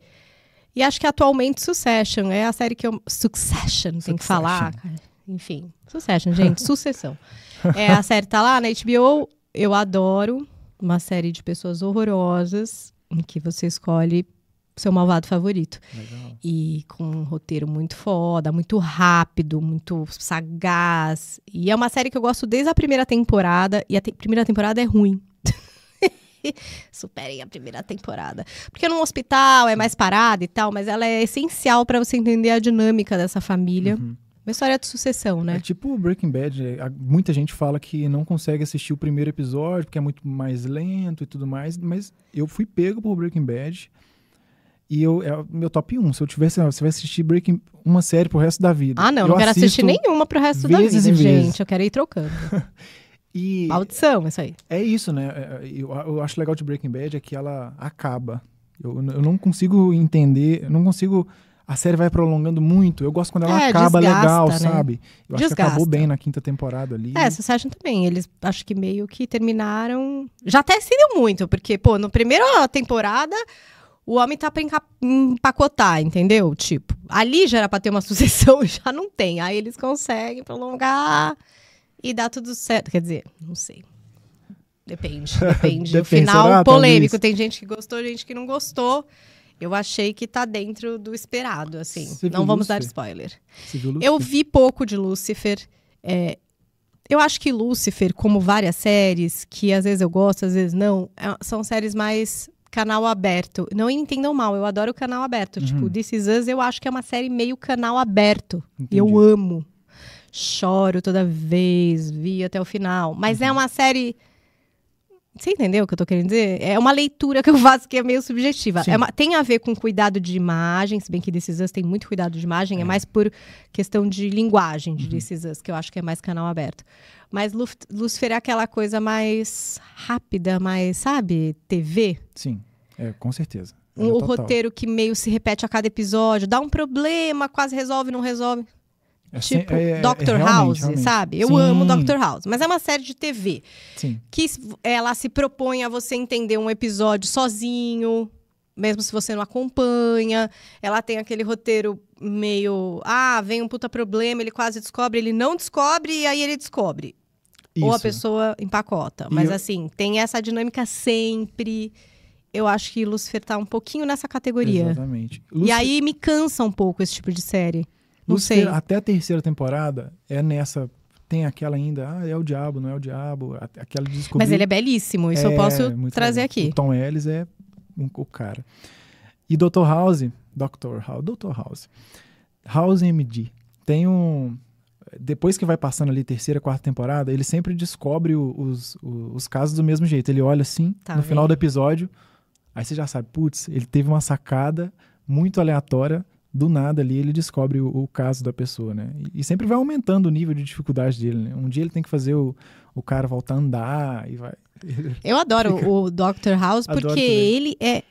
E acho que atualmente Succession é a série que eu. Succession, tem que falar, cara. Enfim, Succession, gente, sucessão. É, a série tá lá na HBO, eu adoro uma série de pessoas horrorosas em que você escolhe seu malvado favorito. Legal. E com um roteiro muito foda, muito rápido, muito sagaz. E é uma série que eu gosto desde a primeira temporada. E a te primeira temporada é ruim. Superem a primeira temporada. Porque num hospital é mais parada e tal, mas ela é essencial para você entender a dinâmica dessa família. Uhum. Uma história de sucessão, né? É tipo Breaking Bad. Né? Muita gente fala que não consegue assistir o primeiro episódio porque é muito mais lento e tudo mais, mas eu fui pego por Breaking Bad e eu, é o meu top 1. Se eu tivesse, você vai assistir Breaking, uma série pro resto da vida. Ah, não, eu não quero assistir nenhuma pro resto da vida, gente. Eu quero ir trocando. e audição, isso aí. É isso, né? É, é, eu, eu acho legal de Breaking Bad é que ela acaba. Eu, eu não consigo entender, eu não consigo a série vai prolongando muito. Eu gosto quando ela é, acaba desgasta, legal, né? sabe? Eu desgasta. acho que acabou bem na quinta temporada ali. É, Succession também. Eles acho que meio que terminaram. Já até se deu muito, porque, pô, na primeira temporada. O homem tá pra empacotar, entendeu? Tipo, ali já era pra ter uma sucessão, já não tem. Aí eles conseguem prolongar e dá tudo certo. Quer dizer, não sei. Depende, depende. depende. Final será, polêmico. Tem gente que gostou, gente que não gostou. Eu achei que tá dentro do esperado, assim. Você Não vamos Lúcifer? dar spoiler. Eu vi pouco de Lúcifer. É, eu acho que Lúcifer, como várias séries, que às vezes eu gosto, às vezes não, é, são séries mais canal aberto. Não entendam mal, eu adoro canal aberto. Tipo, uhum. Tipo, This Is Us, eu acho que é uma série meio canal aberto. Entendi. eu amo. Choro toda vez, vi até o final. Mas é uhum. é uma série você entendeu o que eu tô querendo dizer? É uma leitura que eu faço que é meio subjetiva. É uma, tem a ver com cuidado de imagem, se bem que Decisas tem muito cuidado de imagem, é, é mais por questão de linguagem de uhum. Decisas, que eu acho que é mais canal aberto. Mas Luf, Lucifer é aquela coisa mais rápida, mais, sabe, TV? Sim, é, com certeza. É o total. roteiro que meio se repete a cada episódio, dá um problema, quase resolve, não resolve. É, tipo, é, é, é House, realmente. sabe? Eu Sim. amo Doctor House, mas é uma série de TV Sim. que ela se propõe a você entender um episódio sozinho, mesmo se você não acompanha. Ela tem aquele roteiro meio, ah, vem um puta problema, ele quase descobre, ele não descobre e aí ele descobre. Isso. Ou a pessoa empacota. Mas eu... assim, tem essa dinâmica sempre. Eu acho que Lucifer tá um pouquinho nessa categoria. Exatamente. Lucifer... E aí me cansa um pouco esse tipo de série. Não sei. Até a terceira temporada é nessa. Tem aquela ainda, ah, é o diabo, não é o diabo. Aquela de descobrir. Mas ele é belíssimo, isso é, eu posso trazer aqui. O Tom Ellis é um, o cara. E Dr. House, Dr. House, Dr. House. House MD. Tem um. Depois que vai passando ali terceira, quarta temporada, ele sempre descobre os, os, os casos do mesmo jeito. Ele olha assim, tá no bem. final do episódio, aí você já sabe, putz, ele teve uma sacada muito aleatória do nada ali ele descobre o, o caso da pessoa, né? E, e, sempre vai aumentando o nível de dificuldade dele, né? Um dia ele tem que fazer o, o cara voltar a andar e vai. Eu adoro o Dr. House porque ele é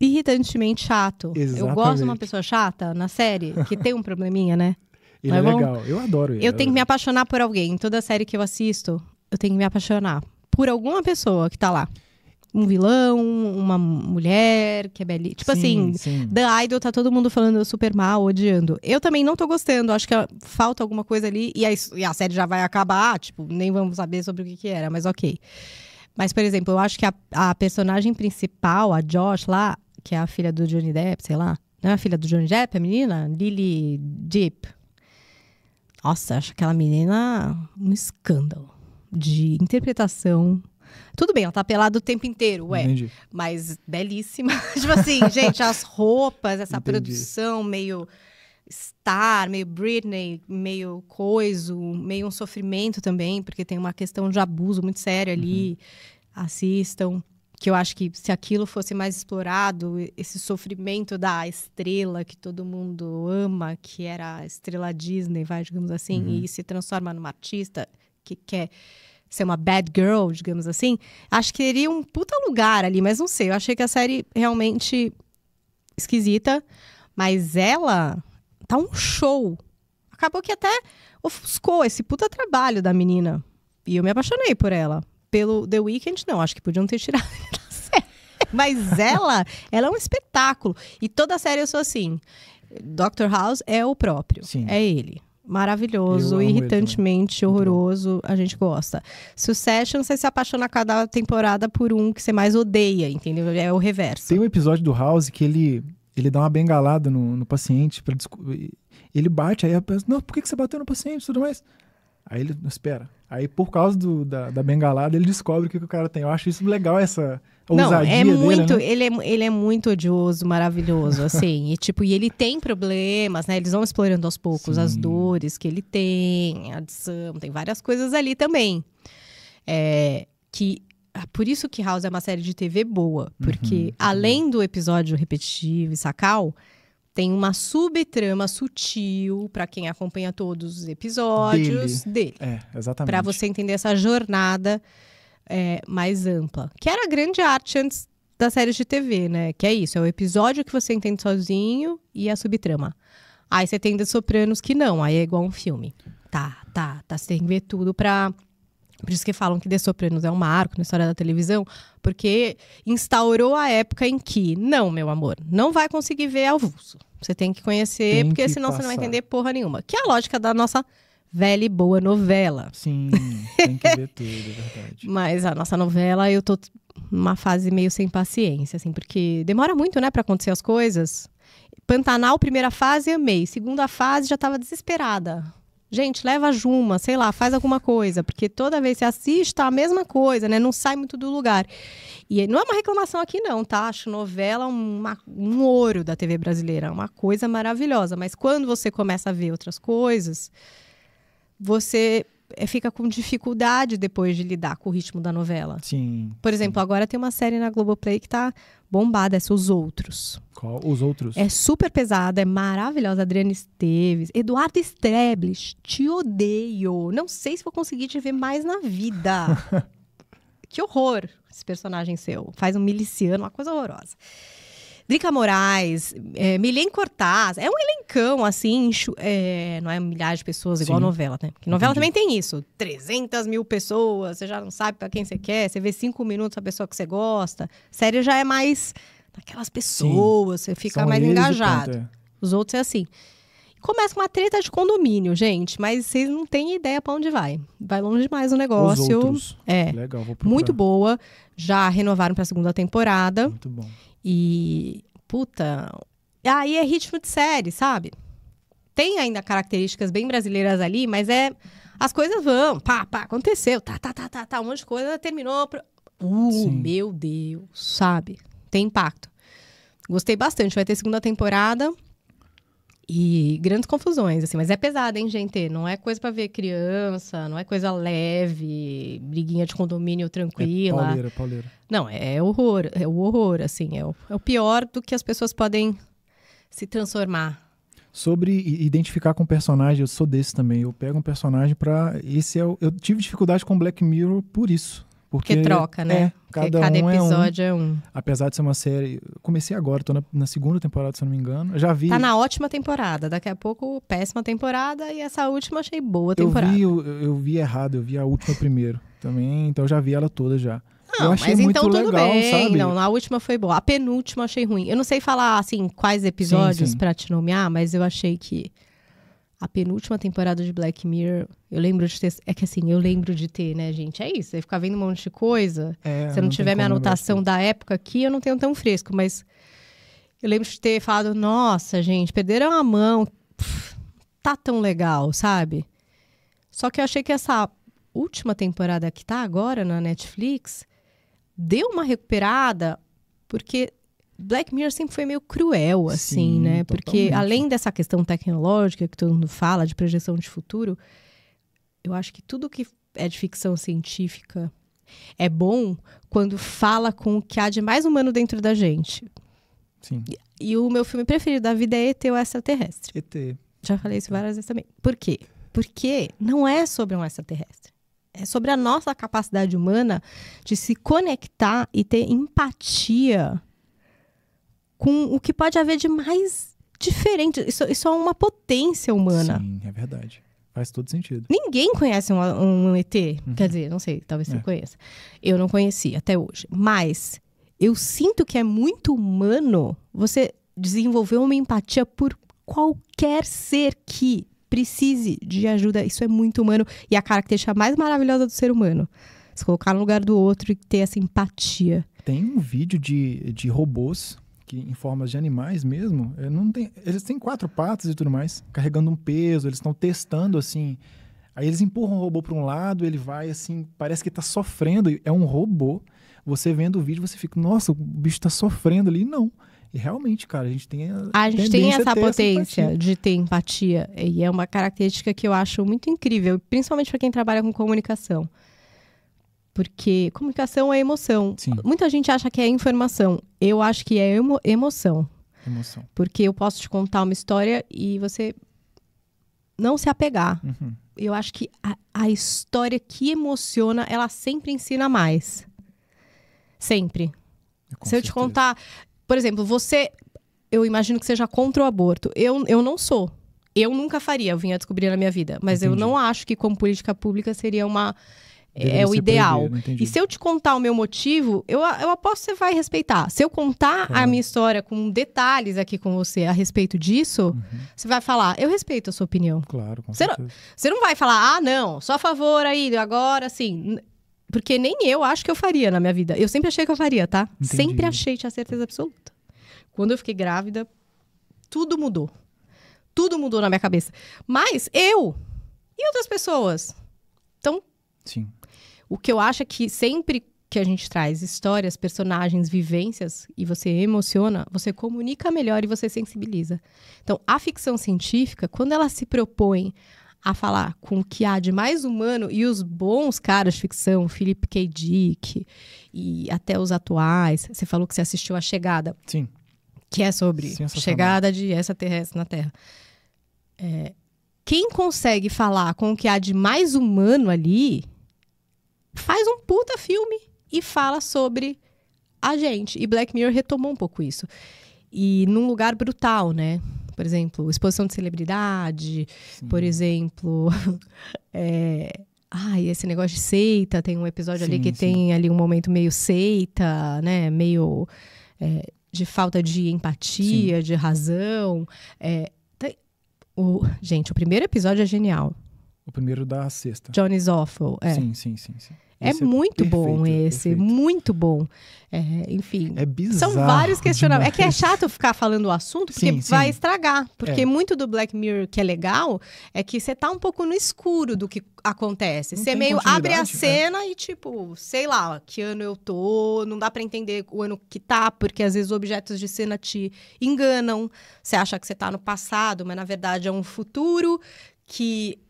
irritantemente chato. Exatamente. Eu gosto de uma pessoa chata na série, que tem um probleminha, né? Ele é, é legal, eu adoro ele. Eu tenho que me apaixonar por alguém. Em toda série que eu assisto, eu tenho que me apaixonar por alguma pessoa que tá lá um vilão, uma mulher que é belíssima. Tipo sim, assim, sim. The Idol tá todo mundo falando super mal, odiando. Eu também não tô gostando, acho que falta alguma coisa ali. E a, e a série já vai acabar, tipo, nem vamos saber sobre o que, que era, mas ok. Mas, por exemplo, eu acho que a, a, personagem principal, a Josh lá, que é a filha do Johnny Depp, sei lá. Não é a filha do Johnny Depp, a menina? Lily Deep. Nossa, acho aquela menina um escândalo de interpretação, tudo bem, ela tá pelada o tempo inteiro, ué. Entendi. Mas belíssima. tipo assim, gente, as roupas, essa Entendi. produção meio star, meio Britney, meio coisa meio um sofrimento também, porque tem uma questão de abuso muito séria ali. Uhum. Assistam. Que eu acho que se aquilo fosse mais explorado, esse sofrimento da estrela que todo mundo ama, que era a estrela Disney, vai, digamos assim, uhum. e se transforma numa artista que quer ser uma bad girl, digamos assim, acho que teria um puta lugar ali, mas não sei. Eu achei que a série realmente esquisita, mas ela tá um show. Acabou que até ofuscou esse puta trabalho da menina. E eu me apaixonei por ela. Pelo The Weeknd, não, acho que podiam ter tirado Mas ela, ela é um espetáculo. E toda a série eu sou assim. Dr. House é o próprio. Sim. É ele maravilhoso, irritantemente horroroso, a gente gosta. Succession, você se apaixona cada temporada por um que você mais odeia, entendeu? É o reverso. Tem um episódio do House que ele, ele dá uma bengalada no, no paciente, pra, ele bate, aí a pessoa, não, por que, você bateu no paciente tudo mais? Aí ele, espera. Aí por causa do, da, da bengalada, ele descobre o que, que o cara tem. Eu acho isso legal, essa... Não, é muito, dele, né? ele, é, ele é muito odioso, maravilhoso, assim. e tipo, e ele tem problemas, né? Eles vão explorando aos poucos Sim. as dores que ele tem, a adição, tem várias coisas ali também. É, que ah, por isso que House é uma série de TV boa, uhum, porque uhum. além do episódio repetitivo e sacal, tem uma subtrama sutil para quem acompanha todos os episódios dele. dele é, exatamente. Para você entender essa jornada é, mais ampla. Que era a grande arte antes das séries de TV, né? Que é isso, é o episódio que você entende sozinho e a subtrama. Aí você tem The Sopranos que não, aí é igual um filme. Tá, tá, tá. Você tem que ver tudo pra. Por isso que falam que The Sopranos é um marco na história da televisão, porque instaurou a época em que, não, meu amor, não vai conseguir ver avulso. Você tem que conhecer, tem porque que senão passar. você não vai entender porra nenhuma. Que é a lógica da nossa velha e boa novela. Sim, tem que ver tudo, é verdade. Mas a nossa novela, eu tô numa fase meio sem paciência, assim, porque demora muito, né, para acontecer as coisas. Pantanal, primeira fase, amei. Segunda fase, já tava desesperada. Gente, leva a Juma, sei lá, faz alguma coisa, porque toda vez que assiste tá a mesma coisa, né? Não sai muito do lugar. E não é uma reclamação aqui, não, tá? Acho novela uma, um ouro da TV brasileira, uma coisa maravilhosa. Mas quando você começa a ver outras coisas, você eh, fica com dificuldade depois de lidar com o ritmo da novela. Sim. Por exemplo, sim. agora tem uma série na Globoplay que tá bombada, é Os Outros. Qual? Os Outros? É super pesada, é maravilhosa. Adriana Esteves, Eduardo Streblich, te odeio. Não sei se vou conseguir te ver mais na vida. que horror esse personagem seu. Faz um miliciano, uma coisa horrorosa. Drica Moraes, é, eh, Milen Cortaz. É um elencão, assim, é, não é milhares de pessoas igual novela, né? Porque novela Entendi. também tem isso. 300 mil pessoas, você já não sabe para quem você quer. Você vê cinco minutos a pessoa que você gosta. Série já é mais aquelas pessoas, Sim. você fica São mais engajado. É. Os outros é assim. Começa com uma treta de condomínio, gente, mas vocês não têm ideia para onde vai. Vai longe demais o negócio. É. Legal, Muito boa. Já renovaram para a segunda temporada. Muito bom. E, puta. Aí é ritmo de série, sabe? Tem ainda características bem brasileiras ali, mas é. As coisas vão, pá, pá, aconteceu, tá, tá, tá, tá, tá, um monte de coisa, terminou. Pro... Uh, Sim. meu Deus, sabe? Tem impacto. Gostei bastante, vai ter segunda temporada. E grandes confusões, assim, mas é pesada hein, gente? Não é coisa para ver criança, não é coisa leve, briguinha de condomínio tranquila. É pauleira, pauleira. Não, é, é horror, é o horror, assim, é o, é o pior do que as pessoas podem se transformar sobre identificar com personagem. Eu sou desse também. Eu pego um personagem para esse é o... eu tive dificuldade com Black Mirror por isso. Porque, troca, né? É, cada, cada um episódio é um. é um. Apesar de ser uma série. Comecei agora, tô na, na, segunda temporada, se eu não me engano. já vi. Tá na ótima temporada. Daqui a pouco, péssima temporada. E essa última achei boa temporada. Eu vi, eu, eu vi errado, eu vi a última primeiro também. Então já vi ela toda já. Não, eu achei mas então muito então tudo legal, bem. Sabe? Não, a última foi boa. A penúltima achei ruim. Eu não sei falar assim quais episódios para te nomear, mas eu achei que a penúltima temporada de Black Mirror, eu lembro de ter. É que assim, eu lembro de ter, né, gente? É isso. Aí ficar vendo um monte de coisa. É, Se eu não, não tiver minha anotação da época aqui, eu não tenho tão fresco, mas eu lembro de ter falado, nossa, gente, perderam a mão. Pff, tá tão legal, sabe? Só que eu achei que essa última temporada que tá agora na Netflix deu uma recuperada, porque Black Mirror sempre foi meio cruel, assim, Sim, né? Totalmente. Porque além dessa questão tecnológica que todo mundo fala, de projeção de futuro, eu acho que tudo que é de ficção científica é bom quando fala com o que há de mais humano dentro da gente. Sim. E, e o meu filme preferido da vida é ET ou Extraterrestre. ET. Já falei isso várias vezes também. Por quê? Porque não é sobre um extraterrestre. É sobre a nossa capacidade humana de se conectar e ter empatia com o que pode haver de mais diferente. Isso, isso é uma potência humana. Sim, é verdade. Faz todo sentido. Ninguém conhece um, um ET. Uhum. Quer dizer, não sei, talvez você é. conheça. Eu não conheci até hoje. Mas eu sinto que é muito humano você desenvolver uma empatia por qualquer ser que precise de ajuda. Isso é muito humano. E é a característica mais maravilhosa do ser humano. Se colocar no lugar do outro e ter essa empatia. Tem um vídeo de, de robôs que em formas de animais mesmo, é, não tem, eles têm quatro patas e tudo mais, carregando um peso, eles estão testando assim. Aí eles empurram o robô para um lado, ele vai assim, parece que está sofrendo, é um robô. Você vendo o vídeo, você fica, nossa, o bicho está sofrendo ali. Não. E realmente, cara, a gente tem a, a gente tem essa potência essa de ter empatia e é uma característica que eu acho muito incrível, principalmente para quem trabalha com comunicação. Porque comunicação é emoção. Sim. Muita gente acha que é informação. Eu acho que é emo emoção. Emoção. Porque eu posso te contar uma história e você não se apegar. Uhum. Eu acho que a, a história que emociona, ela sempre ensina mais. Sempre. É, com se certeza. eu te contar, por exemplo, você. Eu imagino que seja contra o aborto. Eu, eu não sou. Eu nunca faria, eu vim a descobrir na minha vida. Mas Entendi. eu não acho que, como política pública, seria uma é o ideal. e se eu te contar o meu motivo, eu, eu aposto que você vai respeitar. Se eu contar a minha história com detalhes aqui com você a respeito disso, uhum. você vai falar, eu respeito a sua opinião. Claro, com você certeza. Não, você não vai falar, ah, não, só a favor aí, agora sim. Porque nem eu acho que eu faria na minha vida. Eu sempre achei que eu faria, tá? Entendi. Sempre achei, tinha certeza absoluta. Quando eu fiquei grávida, tudo mudou. Tudo mudou na minha cabeça. Mas eu e outras pessoas. Então, Sim. O que eu acho é que sempre que a gente traz histórias, personagens, vivências e você emociona, você comunica melhor e você sensibiliza. Então, a ficção científica, quando ela se propõe a falar com o que há de mais humano e os bons caras de ficção, Philip K. Dick e até os atuais. Você falou que você assistiu A Chegada. Sim. Que é sobre chegada de essa terrestre na Terra. É, quem consegue falar com o que há de mais humano ali faz um puta filme e fala sobre a gente. E Black Mirror retomou um pouco isso. E num lugar brutal, né? Por exemplo, exposição de celebridade, Sim. por exemplo. é... Ah, e esse negócio de seita, tem um episódio sim, ali que sim. tem ali um momento meio seita, né? Meio é, de falta de empatia, sim. de razão. É, tem, o, gente, o primeiro episódio é genial. O primeiro da sexta. Johnny's Zoffel, é. Sim, sim, sim, sim. É, é muito perfeito, bom esse, perfeito. muito bom. É, enfim, é bizarro, são vários questionamentos. Demais. É que é chato ficar falando o assunto porque sim, sim. vai estragar. Porque é. muito do Black Mirror que é legal é que você tá um pouco no escuro do que acontece. Não você meio abre a é. cena e tipo, sei lá, que ano eu tô, não dá para entender o ano que tá, porque às vezes objetos de cena te enganam. Você acha que você tá no passado, mas na verdade é um futuro que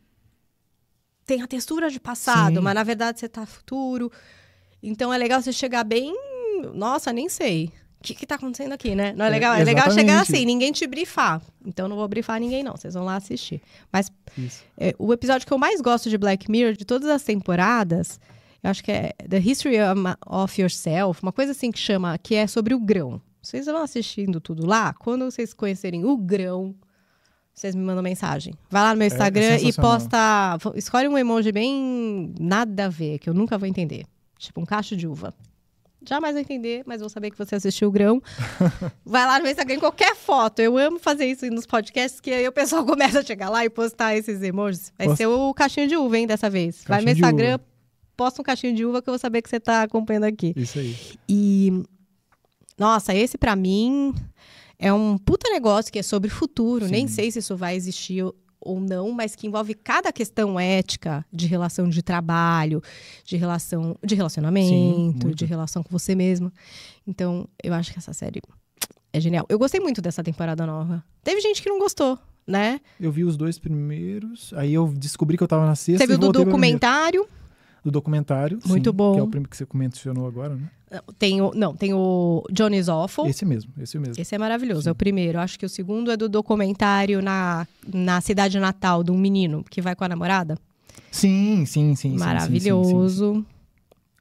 tem a textura de passado, Sim. mas na verdade você tá futuro. Então é legal você chegar bem. Nossa, nem sei. O que, que tá acontecendo aqui, né? Não é, é legal? É, é legal chegar assim, ninguém te brifar. Então não vou brifar ninguém, não. Vocês vão lá assistir. Mas é, o episódio que eu mais gosto de Black Mirror, de todas as temporadas, eu acho que é The History of Yourself, uma coisa assim que chama, que é sobre o grão. Vocês vão assistindo tudo lá, quando vocês conhecerem o grão, vocês me mandam mensagem. Vai lá no meu é Instagram é, é e posta. Escolhe um emoji bem nada a ver, que eu nunca vou entender. Tipo um cacho de uva. Jamais vou entender, mas vou saber que você assistiu o grão. Vai lá no meu Instagram, qualquer foto. Eu amo fazer isso nos podcasts, que aí o pessoal começa a chegar lá e postar esses emojis. Vai posta... ser o caixinho de uva, hein, dessa vez. Caixinho Vai no meu Instagram, uva. posta um caixinho de uva que eu vou saber que você tá acompanhando aqui. Isso aí. E. Nossa, esse para mim é um puta negócio que é sobre futuro, Sim. nem sei se isso vai existir ou não, mas que envolve cada questão ética de relação de trabalho, de relação de relacionamento, Sim, de relação com você mesmo. Então, eu acho que essa série é genial. Eu gostei muito dessa temporada nova. Teve gente que não gostou, né? Eu vi os dois primeiros, aí eu descobri que eu tava na sexta. Você viu do documentário? Do documentário. Muito sim, bom. Que é o primeiro que você mencionou agora, né? Tem o, não, tem o Johnny Esse mesmo, esse mesmo. Esse é maravilhoso, Sim. é o primeiro. Acho que o segundo é do documentário na, na cidade natal de um menino que vai com a namorada. Sim, sim, sim. Maravilhoso. Sim, sim, sim,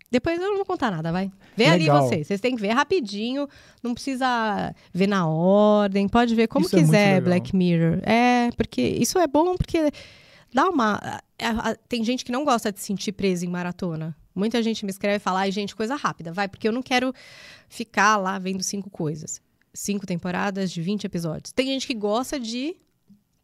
Depois eu não vou contar nada, vai. Vê Legal. ali vocês. Vocês têm que ver rapidinho. Não precisa ver na ordem. Pode ver como isso é quiser, é Black Mirror. É, porque isso é bom porque dá uma. tem gente que não gosta de se sentir presa em maratona. Muita gente me escreve e fala, ai, gente, coisa rápida, vai, porque eu não quero ficar lá vendo cinco coisas. Cinco temporadas de 20 episódios. Tem gente que gosta de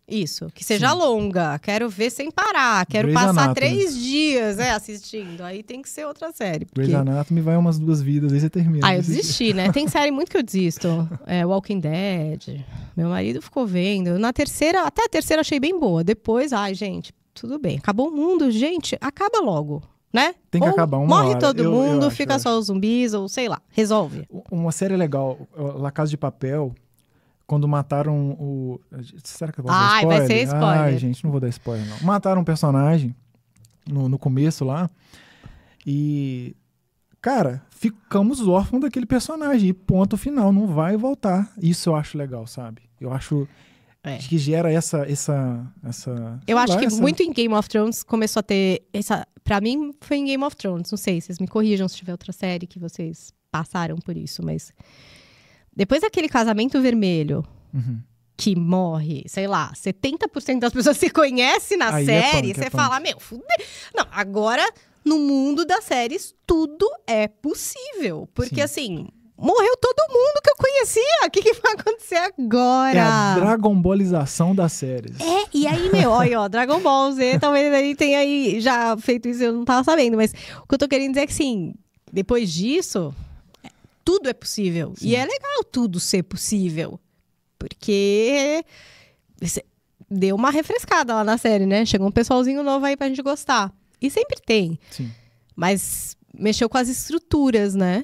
isso, que seja Sim. longa, quero ver sem parar, quero Grey's passar Anatomy. três dias né, assistindo. Aí tem que ser outra série. Porque... Grey's Anatomy vai umas duas vidas, aí você termina. Ah, eu desisti, né? Tem série muito que eu desisto. É, Walking Dead, meu marido ficou vendo. Na terceira, até a terceira achei bem boa. Depois, ai, gente, tudo bem. Acabou o mundo, gente, acaba logo né? Tem que ou acabar uma Morre hora. todo eu, mundo, eu fica é. só os zumbis, ou sei lá, resolve. Uma série legal, La Casa de Papel, quando mataram o. Será que eu vou dar spoiler? vai ser spoiler. Ai, gente, não vou dar spoiler, não. Mataram um personagem no, no começo lá. E. Cara, ficamos órfãos daquele personagem. E ponto final, não vai voltar. Isso eu acho legal, sabe? Eu acho é. que gera essa. essa, essa Eu acho lá, que essa... muito em Game of Thrones começou a ter. Essa... Pra mim, foi em Game of Thrones. Não sei, vocês me corrijam se tiver outra série que vocês passaram por isso, mas. Depois daquele casamento vermelho. Uhum. Que morre, sei lá, 70% das pessoas se conhecem na Aí é série. É punk, você é fala, meu, fude... Não, agora no mundo das séries tudo é possível. Porque Sim. assim, morreu todo mundo que eu conhecia. O que, que vai acontecer agora? É a Dragon Ballização das séries. É, e aí, meu, olha, ó, Dragon Ball Z talvez aí tenha aí já feito isso, eu não tava sabendo, mas o que eu tô querendo dizer é que sim, depois disso, é, tudo é possível. Sim. E é legal tudo ser possível. Porque deu uma refrescada lá na série, né? Chegou um pessoalzinho novo aí pra gente gostar. E sempre tem. Sim. Mas mexeu com as estruturas, né?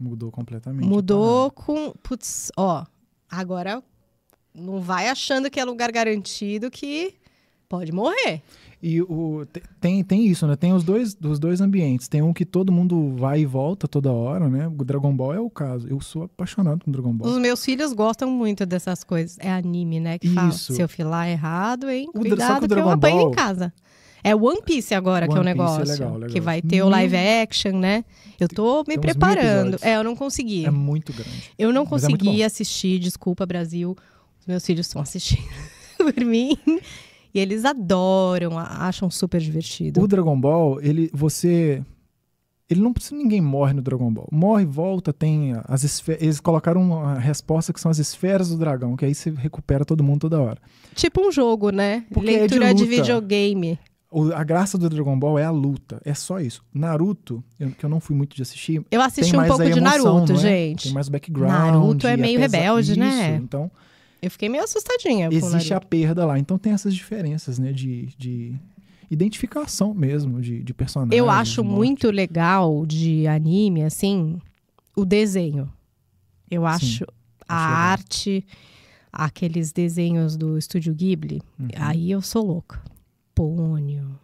Mudou completamente. Mudou tá com. Putz, ó. Agora não vai achando que é lugar garantido que pode morrer. E o, tem, tem isso, né? Tem os dois, os dois ambientes. Tem um que todo mundo vai e volta toda hora, né? O Dragon Ball é o caso. Eu sou apaixonado por Dragon Ball. Os meus filhos gostam muito dessas coisas. É anime, né? Que isso. fala, se eu filar é errado, hein? Cuidado o, que, o Dragon eu apanho Ball, em casa. É One Piece agora One que é o é negócio. É legal, legal. Que vai ter o live hum. action, né? Eu tô me Tem preparando. É, eu não consegui. É muito grande. Eu não é consegui é assistir, desculpa, Brasil. Os meus filhos estão assistindo por mim. E eles adoram, acham super divertido. O Dragon Ball, ele, você ele não precisa ninguém morre no Dragon Ball. Morre, volta, tem as esferas. Eles colocaram uma resposta que são as esferas do dragão, que aí você recupera todo mundo toda hora. Tipo um jogo, né? Porque Leitura é de, de, videogame a graça do Dragon Ball é a luta. É só isso. Naruto, eu, que eu não fui muito de assistir. Eu assisti um pouco de emoção, Naruto, é? gente. Tem mais background. Naruto é meio rebelde, isso, né? Então. Eu fiquei meio assustadinha. Existe a perda lá. Então tem essas diferenças, né? De, de identificação mesmo de, de personagem. Eu acho muito legal de anime, assim, o desenho. Eu acho Sim, a arte, aqueles desenhos do Estúdio Ghibli. Uhum. Aí eu sou louca. Pônio,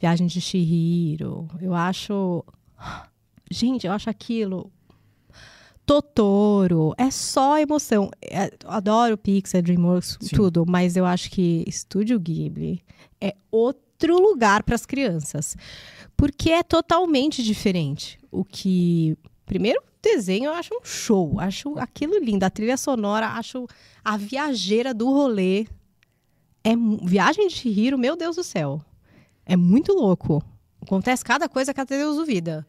Viagem de Chihiro. Eu acho. Gente, eu acho aquilo. Totoro, é só emoção. É, adoro Pixar, DreamWorks, Sim. tudo, mas eu acho que Estúdio Ghibli é outro lugar para as crianças, porque é totalmente diferente. O que primeiro desenho eu acho um show, acho aquilo lindo, a trilha sonora, acho a viajeira do rolê é viagem de Shihiro, meu Deus do céu. É muito louco. Acontece cada coisa que Deus do vida.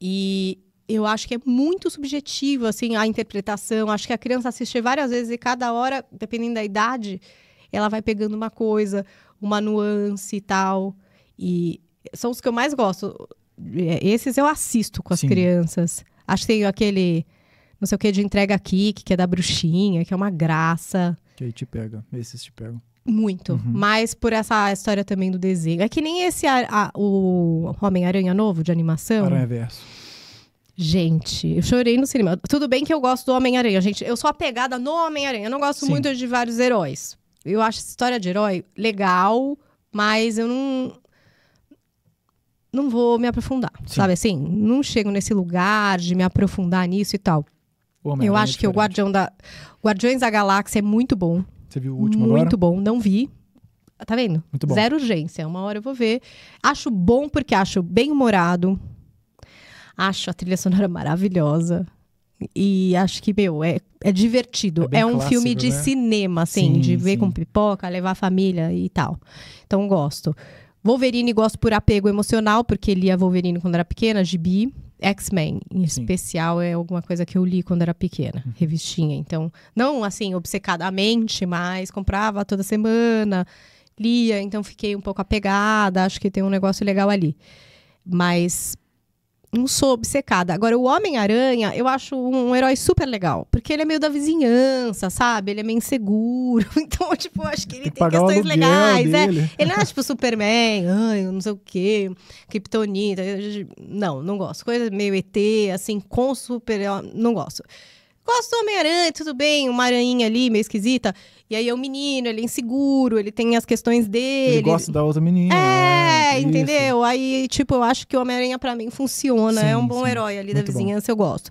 E eu acho que é muito subjetivo assim a interpretação. Acho que a criança assiste várias vezes e cada hora, dependendo da idade, ela vai pegando uma coisa, uma nuance e tal. E são os que eu mais gosto. É, esses eu assisto com as Sim. crianças. Acho que tem aquele não sei o que de entrega aqui, que é da bruxinha, que é uma graça. Que aí te pega, esses te pegam muito, uhum. mas por essa história também do desenho É que nem esse a, o Homem-Aranha novo de animação. Aranha Verso. Gente, eu chorei no cinema. Tudo bem que eu gosto do Homem-Aranha, gente. Eu sou apegada no Homem-Aranha. Eu não gosto Sim. muito de vários heróis. Eu acho essa história de herói legal, mas eu não não vou me aprofundar, Sim. sabe assim? Não chego nesse lugar de me aprofundar nisso e tal. Eu é acho é que o Guardião da Guardiões da Galáxia é muito bom. Você viu o último Muito agora? bom, não vi. Tá vendo? Muito bom. Zero urgência. Uma hora eu vou ver. Acho bom porque acho bem humorado. Acho a trilha sonora maravilhosa. E acho que, meu, é, é divertido. É, é um clássico, filme de né? cinema, assim, sim, de ver sim. com pipoca, levar a família e tal. Então gosto. Wolverine gosto por apego emocional, porque lia Wolverine quando era pequena, gibi. X-Men, em Sim. especial, é alguma coisa que eu li quando era pequena, uhum. revistinha. Então, não assim, obcecadamente, mas comprava toda semana, lia, então fiquei um pouco apegada, acho que tem um negócio legal ali. Mas não sou obcecada. Agora, o Homem-Aranha, eu acho um herói super legal. Porque ele é meio da vizinhança, sabe? Ele é meio inseguro. Então, tipo, acho que ele tem, tem questões legais. É. Ele não é tipo Superman, ai, não sei o quê, Kryptonita. Não, não gosto. Coisa meio ET, assim, com super. Não gosto. Gosto do Homem-Aranha, tudo bem, uma aranhinha ali, meio esquisita. E aí é menino, ele é inseguro, ele tem as questões dele. Ele gosta da outra menina. É, é entendeu? Isso. Aí, tipo, eu acho que o Homem-Aranha pra mim funciona. Sim, é um bom sim. herói ali Muito da vizinhança, bom. eu gosto.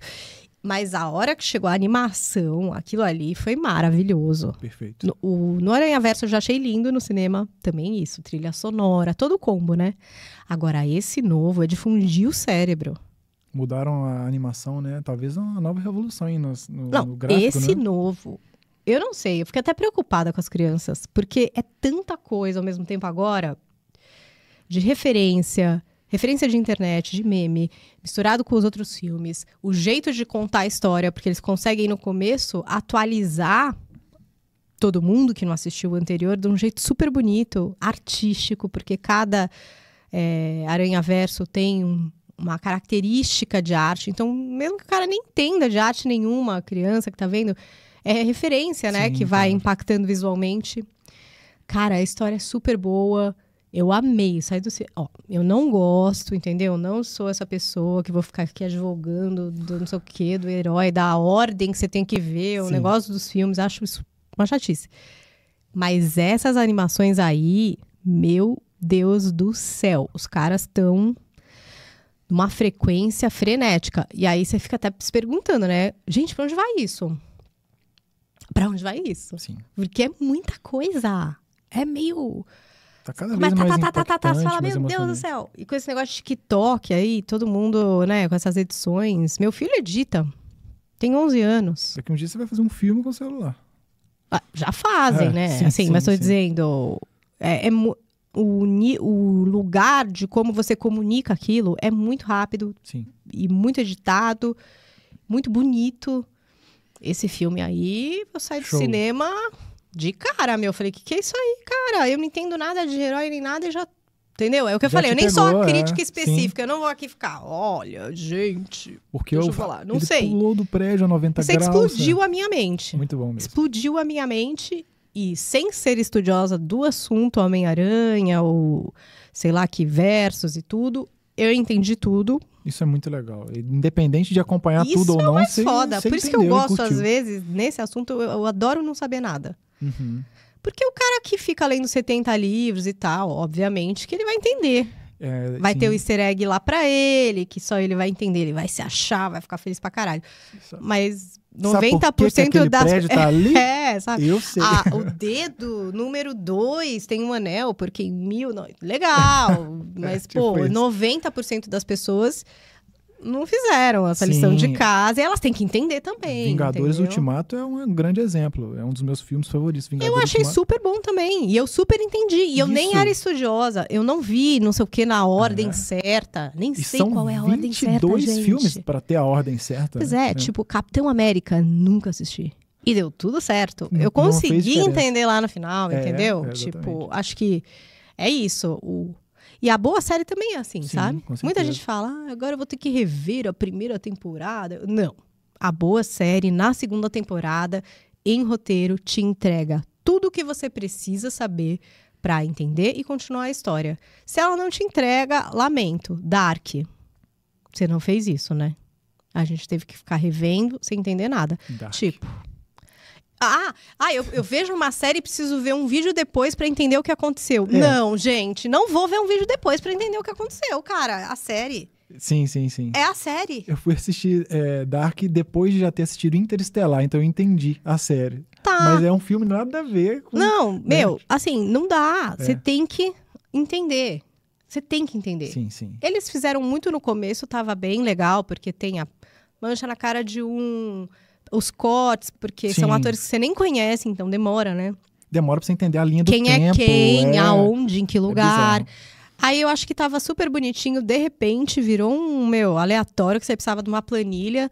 Mas a hora que chegou a animação, aquilo ali foi maravilhoso. Perfeito. No, o, no Aranha Verso eu já achei lindo no cinema. Também isso, trilha sonora, todo o combo, né? Agora, esse novo é de fundir o cérebro. Mudaram a animação, né? Talvez uma nova revolução aí no, no, Não, no gráfico, Esse né? novo eu não sei, eu fiquei até preocupada com as crianças, porque é tanta coisa ao mesmo tempo agora de referência, referência de internet, de meme, misturado com os outros filmes, o jeito de contar a história, porque eles conseguem no começo atualizar todo mundo que não assistiu o anterior de um jeito super bonito, artístico, porque cada é, Aranha Verso tem um, uma característica de arte. Então, mesmo que o cara nem entenda de arte nenhuma, a criança que está vendo, é referência, né? Sim, que vai impactando visualmente. Cara, a história é super boa. Eu amei, sai do. Ó, eu não gosto, entendeu? Não sou essa pessoa que vou ficar aqui advogando do não sei o quê, do herói, da ordem que você tem que ver, Sim. o negócio dos filmes. Acho isso uma chatice. Mas essas animações aí, meu Deus do céu, os caras estão numa frequência frenética. E aí você fica até se perguntando, né? Gente, pra onde vai isso? Para onde vai isso? Sim. Porque é muita coisa. É meio. Tá cada Mas vez tá, tá mais tá, tá, tá, tá, você fala, meu Deus do céu. E com esse negócio de TikTok aí, todo mundo, né, com essas edições. Meu filho edita. Tem 11 anos. Daqui um dia você vai fazer um filme com o celular. Ah, já fazem, é, né? Sim, assim, sim, mas estou dizendo. É, é o, o, lugar de como você comunica aquilo é muito rápido sim. e muito editado, muito bonito esse filme aí, eu saí Show. do cinema de cara, meu. Eu falei, que que é isso aí, cara? Eu não entendo nada de herói nem nada e já. Entendeu? É o que eu já falei, eu nem pegou, sou a é. crítica é, específica, sim. eu não vou aqui ficar, olha, gente. Porque deixa eu, eu falar, não sei. pulou do prédio a 90 graus. explodiu né? a minha mente. Muito bom mesmo. Explodiu a minha mente e sem ser estudiosa do assunto Homem-Aranha ou sei lá que versos e tudo, eu entendi tudo, isso é muito legal. Independente de acompanhar isso tudo ou é não, você. Isso é foda. Por isso que eu gosto, às vezes, nesse assunto, eu, eu adoro não saber nada. Uhum. Porque o cara que fica lendo 70 livros e tal, obviamente, que ele vai entender. É, vai sim. ter o easter egg lá pra ele, que só ele vai entender, ele vai se achar, vai ficar feliz pra caralho. Isso. Mas Sabe 90% que das. É, prédio tá ali? É, sabe? Eu sei. Ah, o dedo número 2 tem um anel, porque em mil. Legal! Mas, é, tipo pô, isso. 90% das pessoas não fizeram essa Sim. lição de casa. E elas têm que entender também. Vingadores entendeu? Ultimato é um grande exemplo. É um dos meus filmes favoritos. Vingadores eu achei Ultimato. super bom também. E eu super entendi. E Isso. eu nem era estudiosa. Eu não vi, não sei o que, na ordem é. certa. Nem e sei qual é a ordem certa. dois filmes para ter a ordem certa. Pois né? é, é, tipo, Capitão América, nunca assisti. E deu tudo certo. Não, eu consegui entender lá no final, é, entendeu? É, tipo, acho que é isso. O e a boa série também é assim, Sim, sabe? Muita gente fala, ah, agora eu vou ter que rever a primeira temporada. Não. A boa série, na segunda temporada, em roteiro, te entrega tudo o que você precisa saber para entender e continuar a história. Se ela não te entrega, lamento. Dark. Você não fez isso, né? A gente teve que ficar revendo sem entender nada. Dark. Tipo, ah, ah eu, eu vejo uma série e preciso ver um vídeo depois para entender o que aconteceu. É. Não, gente, não vou ver um vídeo depois para entender o que aconteceu, cara. A série. Sim, sim, sim. É a série. Eu fui assistir é, Dark depois de já ter assistido Interestelar, então eu entendi a série. Tá. Mas é um filme nada a ver com. Não, né? meu, assim, não dá. É. Você é. tem que entender. Você tem que entender. Sim, sim. Eles fizeram muito no começo, tava bem legal, porque tem a mancha na cara de um os cortes, porque Sim. são atores que você nem conhece, então demora, né? Demora pra você entender a linha do quem é tempo. Quem é quem, aonde, em que é lugar. É Aí eu acho que tava super bonitinho, de repente virou um, meu, aleatório que você precisava de uma planilha.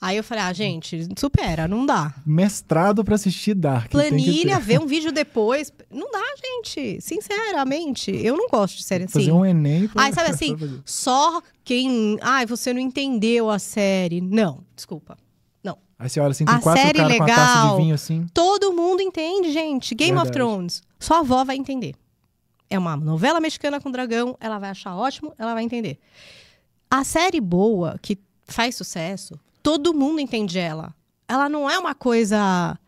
Aí eu falei, ah, gente, supera, não dá. Mestrado para assistir Dark. Planilha, ver um vídeo depois. Não dá, gente. Sinceramente, eu não gosto de série assim. Fazer um Enem pra... Ai, sabe assim, só quem. Ai, você não entendeu a série. Não, desculpa. Aí você olha assim, tem a quatro série caras legal, com uma taça de vinho assim. Todo mundo entende, gente. Game Verdade. of Thrones. Sua avó vai entender. É uma novela mexicana com dragão, ela vai achar ótimo, ela vai entender. A série boa, que faz sucesso, todo mundo entende ela. Ela não é uma coisa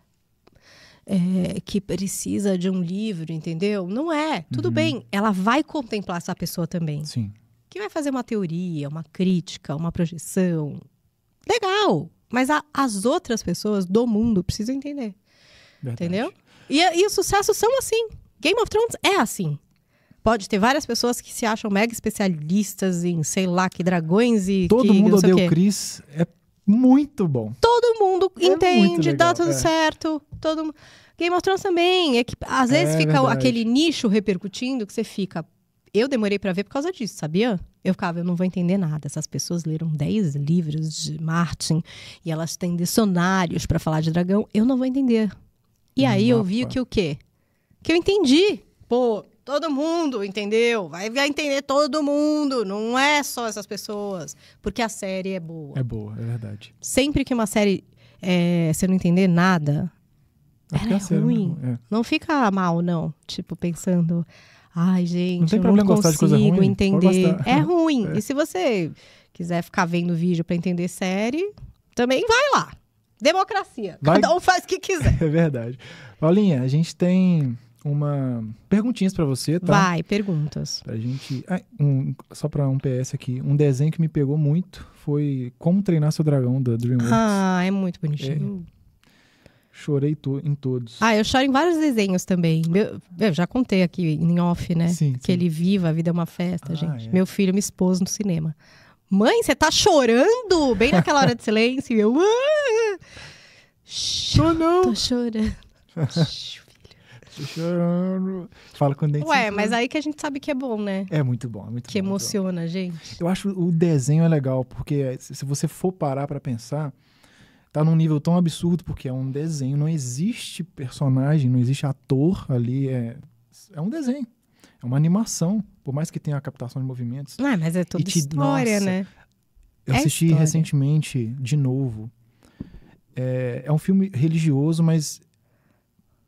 é, que precisa de um livro, entendeu? Não é. Tudo uhum. bem, ela vai contemplar essa pessoa também. Sim. Que vai fazer uma teoria, uma crítica, uma projeção. Legal! Mas a, as outras pessoas do mundo precisam entender. Verdade. Entendeu? E, e os sucessos são assim. Game of Thrones é assim. Pode ter várias pessoas que se acham mega especialistas em, sei lá, que dragões e. Todo que, mundo odeia o Chris. É muito bom. Todo mundo é entende, legal, dá tudo é. certo. Todo Game of Thrones também. É que às é vezes é, fica verdade. aquele nicho repercutindo que você fica. Eu demorei para ver por causa disso, sabia? Eu ficava, eu não vou entender nada. Essas pessoas leram 10 livros de Martin e elas têm dicionários para falar de dragão. Eu não vou entender. E aí eu vi que o quê? Que eu entendi. Pô, todo mundo entendeu. Vai, vai entender todo mundo. Não é só essas pessoas. Porque a série é boa. É boa, é verdade. Sempre que uma série é, você não entender nada, é ela é, é ruim. é. Não fica mal, não. Tipo, pensando, Ai, gente, não tem eu problema não consigo de coisa ruim, entender. É ruim. É. E se você quiser ficar vendo vídeo para entender série, também vai lá. Democracia. Vai... Cada um faz o que quiser. é verdade. Paulinha, a gente tem uma perguntinhas para você, tá? Vai, perguntas. Pra gente, ah, um, só para um PS aqui, um desenho que me pegou muito foi Como treinar seu dragão da DreamWorks. Ah, é muito bonitinho. É Chorei to em todos. Ah, eu choro em vários desenhos também. Meu, eu já contei aqui em off, né? Sim, que sim. ele viva, a vida é uma festa, ah, gente. É. Meu filho me expôs no cinema. Mãe, você tá chorando? Bem naquela hora de silêncio. Eu. Ah, tô não. Tô chorando. Tô chorando. Fala com dente. Ué, mas aí que a gente sabe que é bom, né? É muito bom, é muito que bom. Que é emociona, bom. gente. Eu acho o desenho é legal, porque se você for parar para pensar, tá num nível tão absurdo, porque é um desenho, não existe personagem, não existe ator ali, é, é um desenho. É uma animação, por mais que tenha a captação de movimentos. Ah, mas é toda te, história, nossa, né? Eu é assisti história. recentemente, de novo. É, é um filme religioso, mas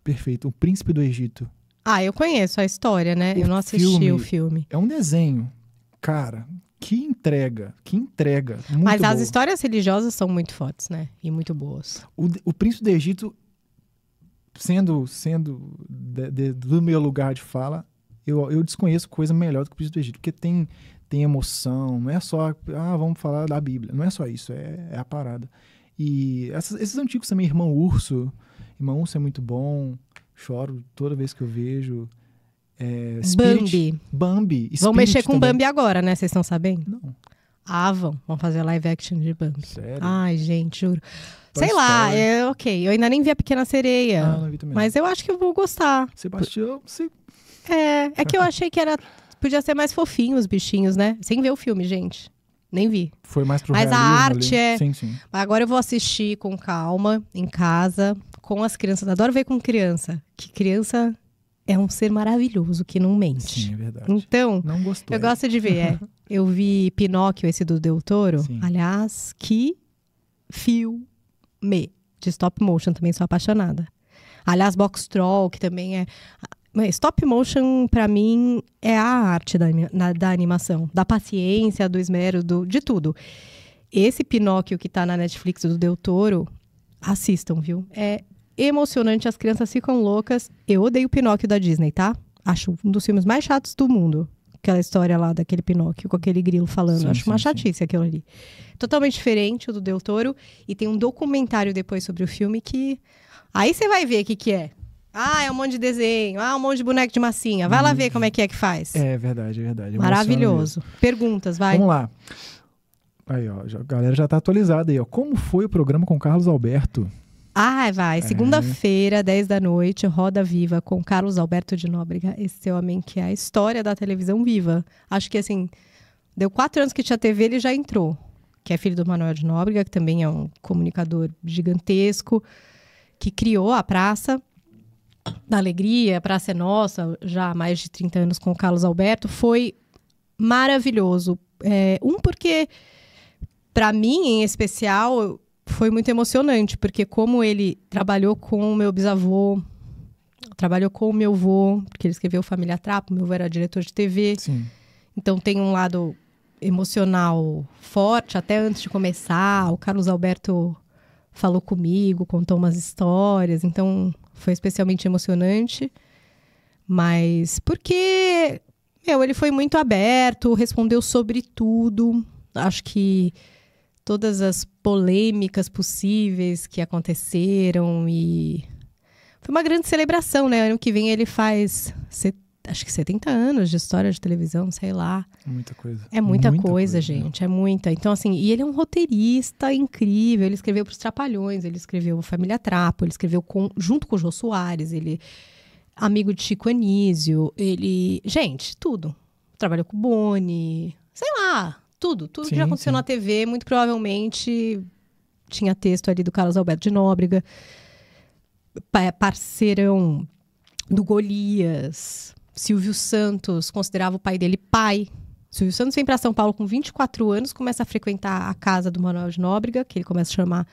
perfeito. O Príncipe do Egito. Ah, eu conheço a história, né? O eu não assisti o filme. É um desenho. Cara, que entrega, que entrega. Mas boa. as histórias religiosas são muito fortes, né? E muito boas. O, o Príncipe do Egito, sendo, sendo de, de, do meu lugar de fala, eu, eu desconheço coisa melhor do que o Príncipe do Egito, porque tem, tem emoção, não é só, ah, vamos falar da Bíblia. Não é só isso, é, é a parada. E essas, esses antigos também, Irmão Urso, Irmão Urso é muito bom, choro toda vez que eu vejo. É, Bambi. Bambi. Spirit vão mexer com também. Bambi agora, né? Vocês estão sabendo? Não. Ah, vão. Vão fazer live action de Bambi. Sério? Ai, gente, juro. Toy Sei Story. lá, é ok. Eu ainda nem vi a Pequena Sereia. Ah, não vi também. Mas eu acho que eu vou gostar. Sebastião, sim. É, é que eu achei que era. Podia ser mais fofinho os bichinhos, né? Sem ver o filme, gente. Nem vi. Foi mais pro Mas a arte ali. é. Sim, sim. Agora eu vou assistir com calma, em casa, com as crianças. Adoro ver com criança. Que criança é um ser maravilhoso que não mente. Sim, é verdade. Então, não gostou, eu é. gosto de ver. É, eu vi Pinóquio, esse do Del Toro. Sim. Aliás, que filme de stop motion, também sou apaixonada. Aliás, Box Troll, que também é. Stop motion, para mim, é a arte da, na, da animação, da paciência, do esmero, do, de tudo. Esse Pinóquio que tá na Netflix do Del Toro, assistam, viu? É emocionante, as crianças ficam loucas. Eu odeio o Pinóquio da Disney, tá? Acho um dos filmes mais chatos do mundo. Aquela história lá daquele Pinóquio com aquele grilo falando. Sim, Acho sim, uma chatice sim. aquilo ali. Totalmente diferente o do Del Toro. E tem um documentário depois sobre o filme que. Aí você vai ver o que, que é. Ah, é um monte de desenho. Ah, um monte de boneco de massinha. Vai hum. lá uhum. ver como é que é que faz. É verdade, é verdade. Maravilhoso. Perguntas, vai. Vamos lá. Aí, ó, a galera já tá atualizada aí, ó. Como foi o programa com Carlos Alberto? Ah, vai. É. Segunda-feira, é. 10 da noite, Roda Viva com Carlos Alberto de Nóbrega, esse homem que é a história da televisão viva. Acho que assim, deu quatro anos que tinha TV, ele já entrou. Que é filho do Manuel de Nóbrega, que também é um comunicador gigantesco, que criou a Praça da Alegria, a Praça é Nossa, já há mais de 30 anos com o Carlos Alberto. Foi maravilhoso. É, um, porque para mim, em especial, foi muito emocionante, porque como ele trabalhou com o meu bisavô, trabalhou com o meu avô, porque ele escreveu Família Trapo, meu avô era diretor de TV. Sim. Então tem um lado emocional forte, até antes de começar, o Carlos Alberto falou comigo, contou umas histórias, então foi especialmente emocionante. Mas porque, meu, ele foi muito aberto, respondeu sobre tudo. Acho que todas as polêmicas possíveis que aconteceram e foi uma grande celebração, né? Ano que vem ele faz set... acho que 70 anos de história de televisão, sei lá. Muita coisa. É muita, muita coisa, coisa, né? gente, é muita. Então assim, e ele é um roteirista incrível, ele escreveu para os Trapalhões, ele escreveu Família Trapo, ele escreveu com... junto com o Jô Soares, ele amigo de Chico Anísio, ele, gente, tudo. Trabalhou com o Boni, sei lá, tudo, tudo sim, que já aconteceu sim. na TV, muito provavelmente tinha texto ali do Carlos Alberto de Nóbrega, parceirão do Golias, Silvio Santos considerava o pai dele pai. Silvio Santos vem para São Paulo com 24 anos, começa a frequentar a casa do Manuel de Nóbrega, que ele começa a chamar,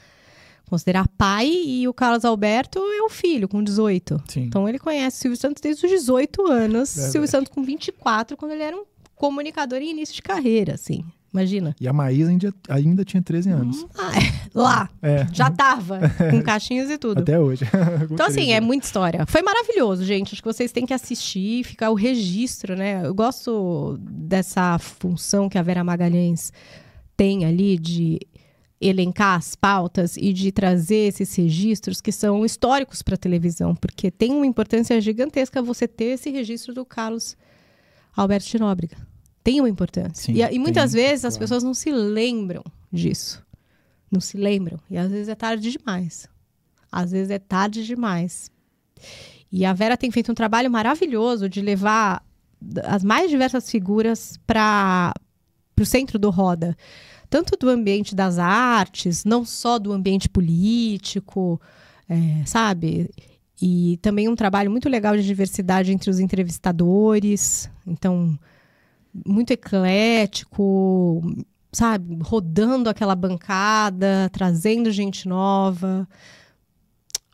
considerar pai, e o Carlos Alberto é o filho, com 18. Sim. Então ele conhece Silvio Santos desde os 18 anos, é Silvio Santos com 24, quando ele era um comunicador em início de carreira, assim. Imagina. E a Maísa ainda, ainda tinha 13 anos. Hum. Ah, é. lá. É. Já tava. Com caixinhas e tudo. Até hoje. então, assim, é muita história. Foi maravilhoso, gente. Acho que vocês têm que assistir, ficar o registro, né? Eu gosto dessa função que a Vera Magalhães tem ali de elencar as pautas e de trazer esses registros que são históricos para a televisão, porque tem uma importância gigantesca você ter esse registro do Carlos Alberto de Nóbrega tem uma importância. Sim, e, e, muitas tem, vezes claro. as pessoas não se lembram disso. Não se lembram. E às vezes é tarde demais. Às vezes é tarde demais. E a Vera tem feito um trabalho maravilhoso de levar as mais diversas figuras para o centro do Roda. Tanto do ambiente das artes, não só do ambiente político, é, sabe? E também um trabalho muito legal de diversidade entre os entrevistadores. Então, muito eclético, sabe, rodando aquela bancada, trazendo gente nova.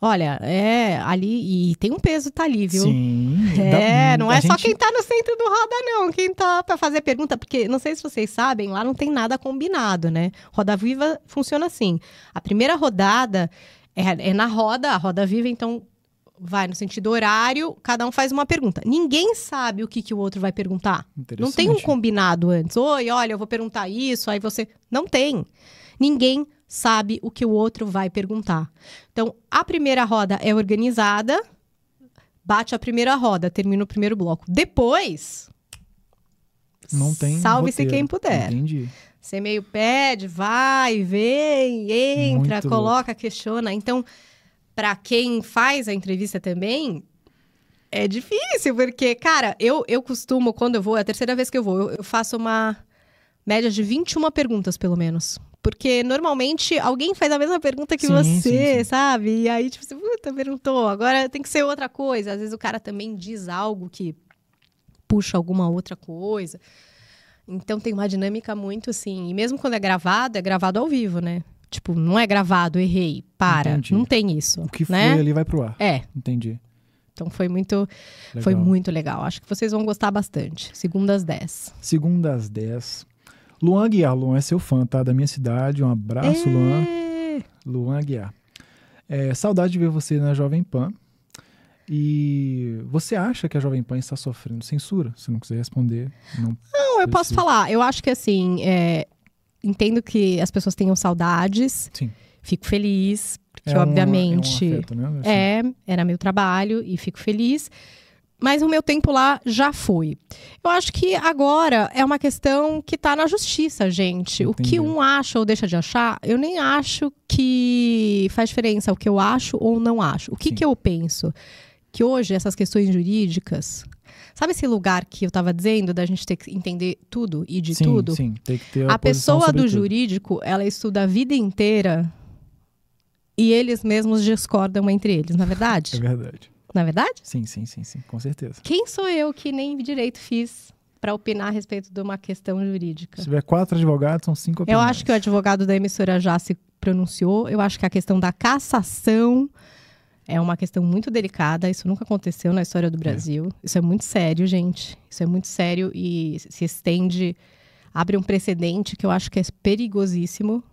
Olha, é ali e tem um peso tá ali, viu? Sim. É, dá, não é gente... só quem tá no centro do roda não, quem tá para fazer pergunta, porque não sei se vocês sabem, lá não tem nada combinado, né? Roda Viva funciona assim. A primeira rodada é, é na roda, a roda viva, então vai no sentido horário, cada um faz uma pergunta. Ninguém sabe o que, que o outro vai perguntar. Não tem um combinado antes. Oi, olha, eu vou perguntar isso, aí você. Não tem. Ninguém sabe o que o outro vai perguntar. Então, a primeira roda é organizada, bate a primeira roda, termina o primeiro bloco. Depois. Não tem. Salve-se quem puder. Entendi. Você meio pede, vai, vem, entra, Muito coloca, louco. questiona. Então, para quem faz a entrevista também, é difícil, porque, cara, eu, eu costumo, quando eu vou, é a terceira vez que eu vou, eu, eu faço uma média de 21 perguntas, pelo menos. Porque normalmente alguém faz a mesma pergunta que sim, você, sim, sim. sabe? E aí, tipo, você puta, perguntou, agora tem que ser outra coisa. Às vezes o cara também diz algo que puxa alguma outra coisa. Então tem uma dinâmica muito assim. E mesmo quando é gravado, é gravado ao vivo, né? Tipo, não é gravado, errei, para. Entendi. Não tem isso. O que né? foi ali vai pro ar. É. Entendi. Então foi muito, legal. foi muito legal. Acho que vocês vão gostar bastante. Segunda 10. Segunda 10. Luan Guiar, Luan é seu fã, tá? Da minha cidade. Um abraço, é... Luan. Luan Guiar. É, saudade de ver você na Jovem Pan. E você acha que a Jovem Pan está sofrendo censura? Se não quiser responder, não. Não, eu posso falar. Eu acho que assim, é, entendo que as pessoas tenham saudades. Sim. Fico feliz, porque é um, obviamente é, um afeto, né? assim. é, era meu trabalho e fico feliz. Mas o meu tempo lá já foi. Eu acho que agora é uma questão que está na justiça, gente. Entendi. O que um acha ou deixa de achar, eu nem acho que faz diferença o que eu acho ou não acho. O que, que eu penso? Que hoje essas questões jurídicas Sabe esse lugar que eu estava dizendo da gente ter que entender tudo e de sim, tudo? Sim, tem que ter a, a pessoa do tudo. jurídico, ela estuda a vida inteira e eles mesmos discordam entre eles, na é verdade? É verdade. Na é verdade? Sim, sim, sim, sim, com certeza. Quem sou eu que nem direito fiz para opinar a respeito de uma questão jurídica? Se tiver quatro advogados, são cinco opiniões. Eu acho que o advogado da emissora já se pronunciou. Eu acho que a questão da cassação é uma questão muito delicada, isso nunca aconteceu na história do é. Brasil. É. Isso é muito sério, gente. Isso é muito sério e se estende, abre um precedente que eu acho que é perigosíssimo.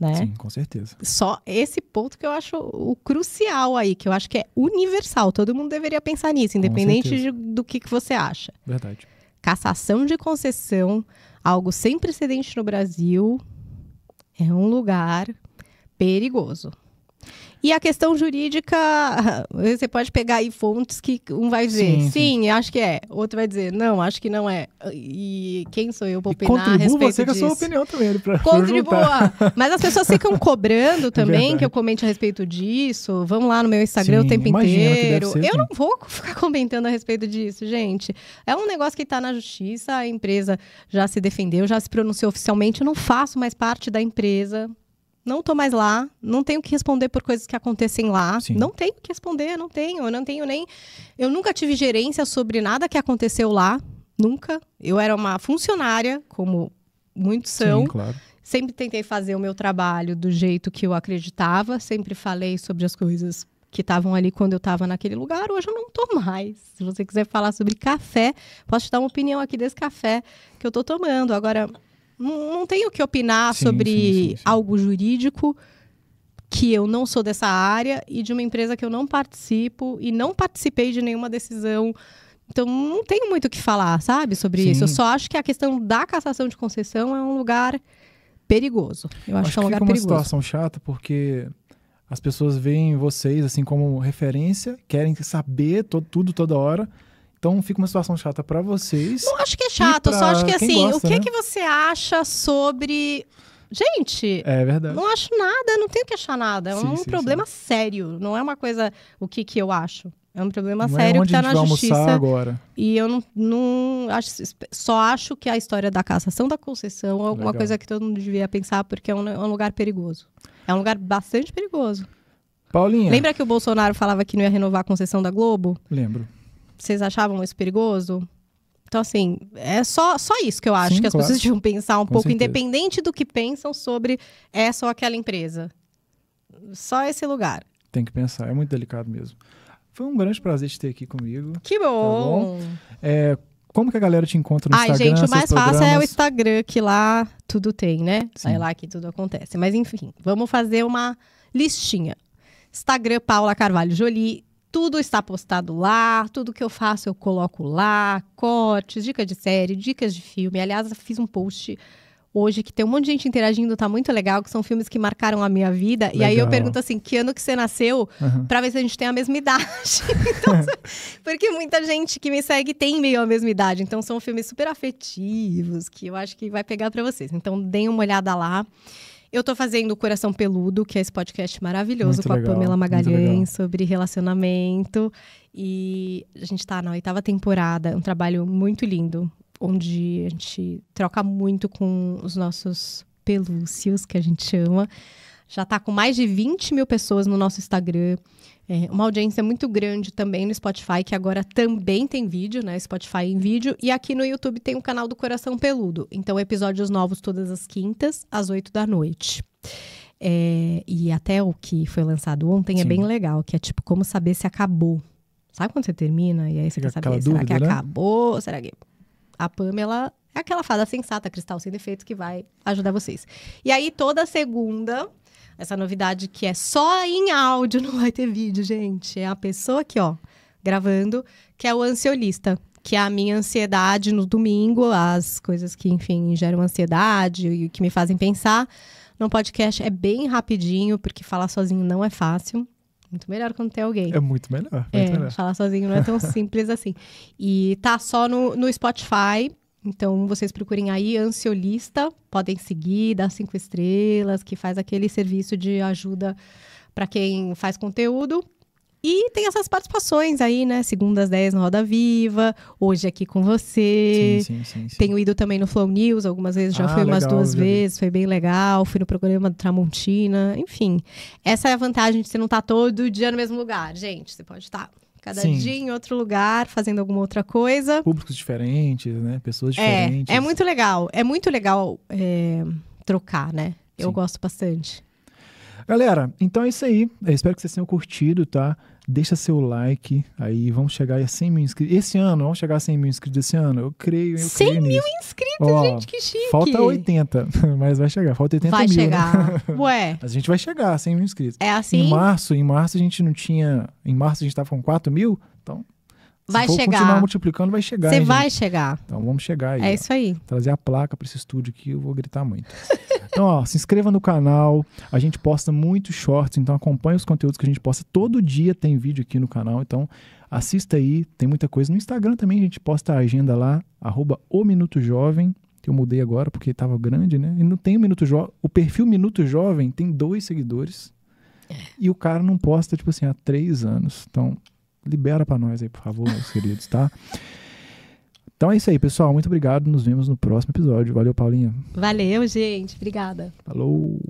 Né? Sim, com certeza. Só esse ponto que eu acho o crucial aí, que eu acho que é universal. Todo mundo deveria pensar nisso, independente de, do que, que você acha. Verdade. Cassação de concessão, algo sem precedente no Brasil, é um lugar perigoso. E a questão jurídica, você pode pegar aí fontes que um vai dizer sim, sim. sim acho que é, outro vai dizer não, acho que não é. E quem sou eu para opinar a respeito você disso? com a sua opinião também. Né, pra, Contribua! Mas as pessoas ficam cobrando é também é que eu comente a respeito disso. Vamos lá no meu Instagram sim, o tempo inteiro. Ser, eu não vou ficar comentando a respeito disso, gente. É um negócio que está na justiça, a empresa já se defendeu, já se pronunciou oficialmente. Eu não faço mais parte da empresa, não tô mais lá, não tenho que responder por coisas que acontecem lá, Sim. não tenho que responder, não tenho, eu não tenho nem. Eu nunca tive gerência sobre nada que aconteceu lá, nunca. Eu era uma funcionária, como muitos são. Sim, claro. Sempre tentei fazer o meu trabalho do jeito que eu acreditava, sempre falei sobre as coisas que estavam ali quando eu estava naquele lugar, hoje eu não estou mais. Se você quiser falar sobre café, posso te dar uma opinião aqui desse café que eu estou tomando. Agora, não tenho que opinar sim, sobre sim, sim, algo jurídico que eu não sou dessa área e de uma empresa que eu não participo e não participei de nenhuma decisão. Então, não tenho muito o que falar, sabe, sobre isso. Eu só acho que a questão da cassação de concessão é um lugar perigoso. Eu acho, acho que é um lugar que perigoso. uma situação chata, porque as pessoas veem vocês assim como referência, querem saber to tudo toda hora então fica uma situação chata para vocês. Não acho que é chato, só acho que assim, gosta, o que né? é que você acha sobre Gente, é verdade. não acho nada, não tenho que achar nada. É sim, um sim, problema sim. sério, não é uma coisa o que, que eu acho. É um problema não é sério é que tá na justiça. agora. E eu não, não acho, só acho que a história da cassação da concessão é alguma Legal. coisa que todo mundo devia pensar, porque é um, é um, lugar perigoso. É um lugar bastante perigoso. Paulinha. Lembra que o Bolsonaro falava que não ia renovar a concessão da Globo? Lembro vocês achavam isso perigoso? Então, assim, é só, só isso que eu acho Sim, que as claro. pessoas deviam pensar um Com pouco, certeza. independente do que pensam sobre essa ou aquela empresa. Só esse lugar. Tem que pensar, é muito delicado mesmo. Foi um grande prazer te ter aqui comigo. Que tá bom! Tá bom? É, como que a galera te encontra no Ai, Instagram? Ai, gente, o mais fácil é o Instagram, que lá tudo tem, né? Sim. lá que tudo acontece. Mas, enfim, vamos fazer uma listinha. Instagram Paula Carvalho Jolie, tudo está postado lá, tudo que eu faço eu coloco lá, cortes, dicas de série, dicas de filme. Aliás, fiz um post hoje que tem um monte de gente interagindo, tá muito legal, que são filmes que marcaram a minha vida. Legal. E aí eu pergunto assim, que ano que você nasceu? Uhum. Pra ver se a gente tem a mesma idade. então, porque muita gente que me segue tem meio a mesma idade. Então são filmes super afetivos, que eu acho que vai pegar para vocês. Então deem uma olhada lá. Eu tô fazendo Coração Peludo, que é esse podcast maravilhoso muito com legal, a Pamela Magalhães sobre relacionamento. E a gente tá na oitava temporada, um trabalho muito lindo, onde a gente troca muito com os nossos pelúcios, que a gente chama. Já tá com mais de 20 mil pessoas no nosso Instagram. É, uma audiência muito grande também no Spotify, que agora também tem vídeo, né? Spotify em vídeo. E aqui no YouTube tem o canal do Coração Peludo. Então, episódios novos todas as quintas, às oito da noite. É, e até o que foi lançado ontem é Sim. é bem legal, que é tipo como saber se acabou. Sabe quando você termina e aí você Fica quer saber, será dúvida, que né? acabou? Será que a Pamela é aquela fada sensata, cristal sem defeitos que vai ajudar vocês. E aí toda segunda essa novidade que é só em áudio, não vai ter vídeo, gente. É a pessoa aqui, ó, gravando, que é o ansiolista. Que é a minha ansiedade no domingo, as coisas que, enfim, geram ansiedade e que me fazem pensar. No podcast é bem rapidinho, porque falar sozinho não é fácil. Muito melhor quando tem alguém. É muito melhor. Muito é, melhor. falar sozinho não é tão simples assim. E tá só no, no Spotify. Então, vocês procurem aí anciolista, podem seguir, dar cinco estrelas, que faz aquele serviço de ajuda para quem faz conteúdo. E tem essas participações aí, né? Segundas 10 no Roda Viva, hoje aqui com você. Sim, sim, sim. sim. Tenho ido também no Flow News algumas vezes, já ah, fui umas legal, duas vezes, foi bem legal. Fui no programa do Tramontina, enfim. Essa é a vantagem de você não estar tá todo dia no mesmo lugar, gente. Você pode estar tá Cada Sim. dia em outro lugar, fazendo alguma outra coisa. Públicos diferentes, né? Pessoas diferentes. É, é muito legal. É muito legal é, trocar, né? Eu gosto bastante. Galera, então é isso aí. Eu espero que vocês tenham curtido, tá? Deixa seu like aí. Vamos chegar a 100 mil inscritos. Esse ano, vamos chegar a 100 mil inscritos esse ano? Eu creio. Eu 100 creio mil nisso. inscritos, Ó, gente, que chique. Falta 80, mas vai chegar. Falta 80 vai mil. Vai né? chegar. Né? Ué. Mas a gente vai chegar a 100 mil inscritos. É assim? Em março, em março a gente não tinha. Em março a gente tava com 4 mil. Então, vai chegar. continuar multiplicando, vai chegar. Você vai gente? chegar. Então vamos chegar aí. É ó. isso aí. Trazer a placa para esse estúdio aqui, eu vou gritar muito. então, ó, se inscreva no canal. A gente posta muitos shorts, então acompanha os conteúdos que a gente posta. Todo dia tem vídeo aqui no canal, então assista aí. Tem muita coisa. No Instagram também a gente posta a agenda lá, arroba o Minuto Jovem que eu mudei agora porque estava grande, né? E não tem o Minuto Jovem. O perfil Minuto Jovem tem dois seguidores. É. E o cara não posta, tipo assim, há três anos. Então, libera para nós aí, por favor, meus queridos, tá? Então é isso aí, pessoal. Muito obrigado. Nos vemos no próximo episódio. Valeu, Paulinha. Valeu, gente. Obrigada. Falou.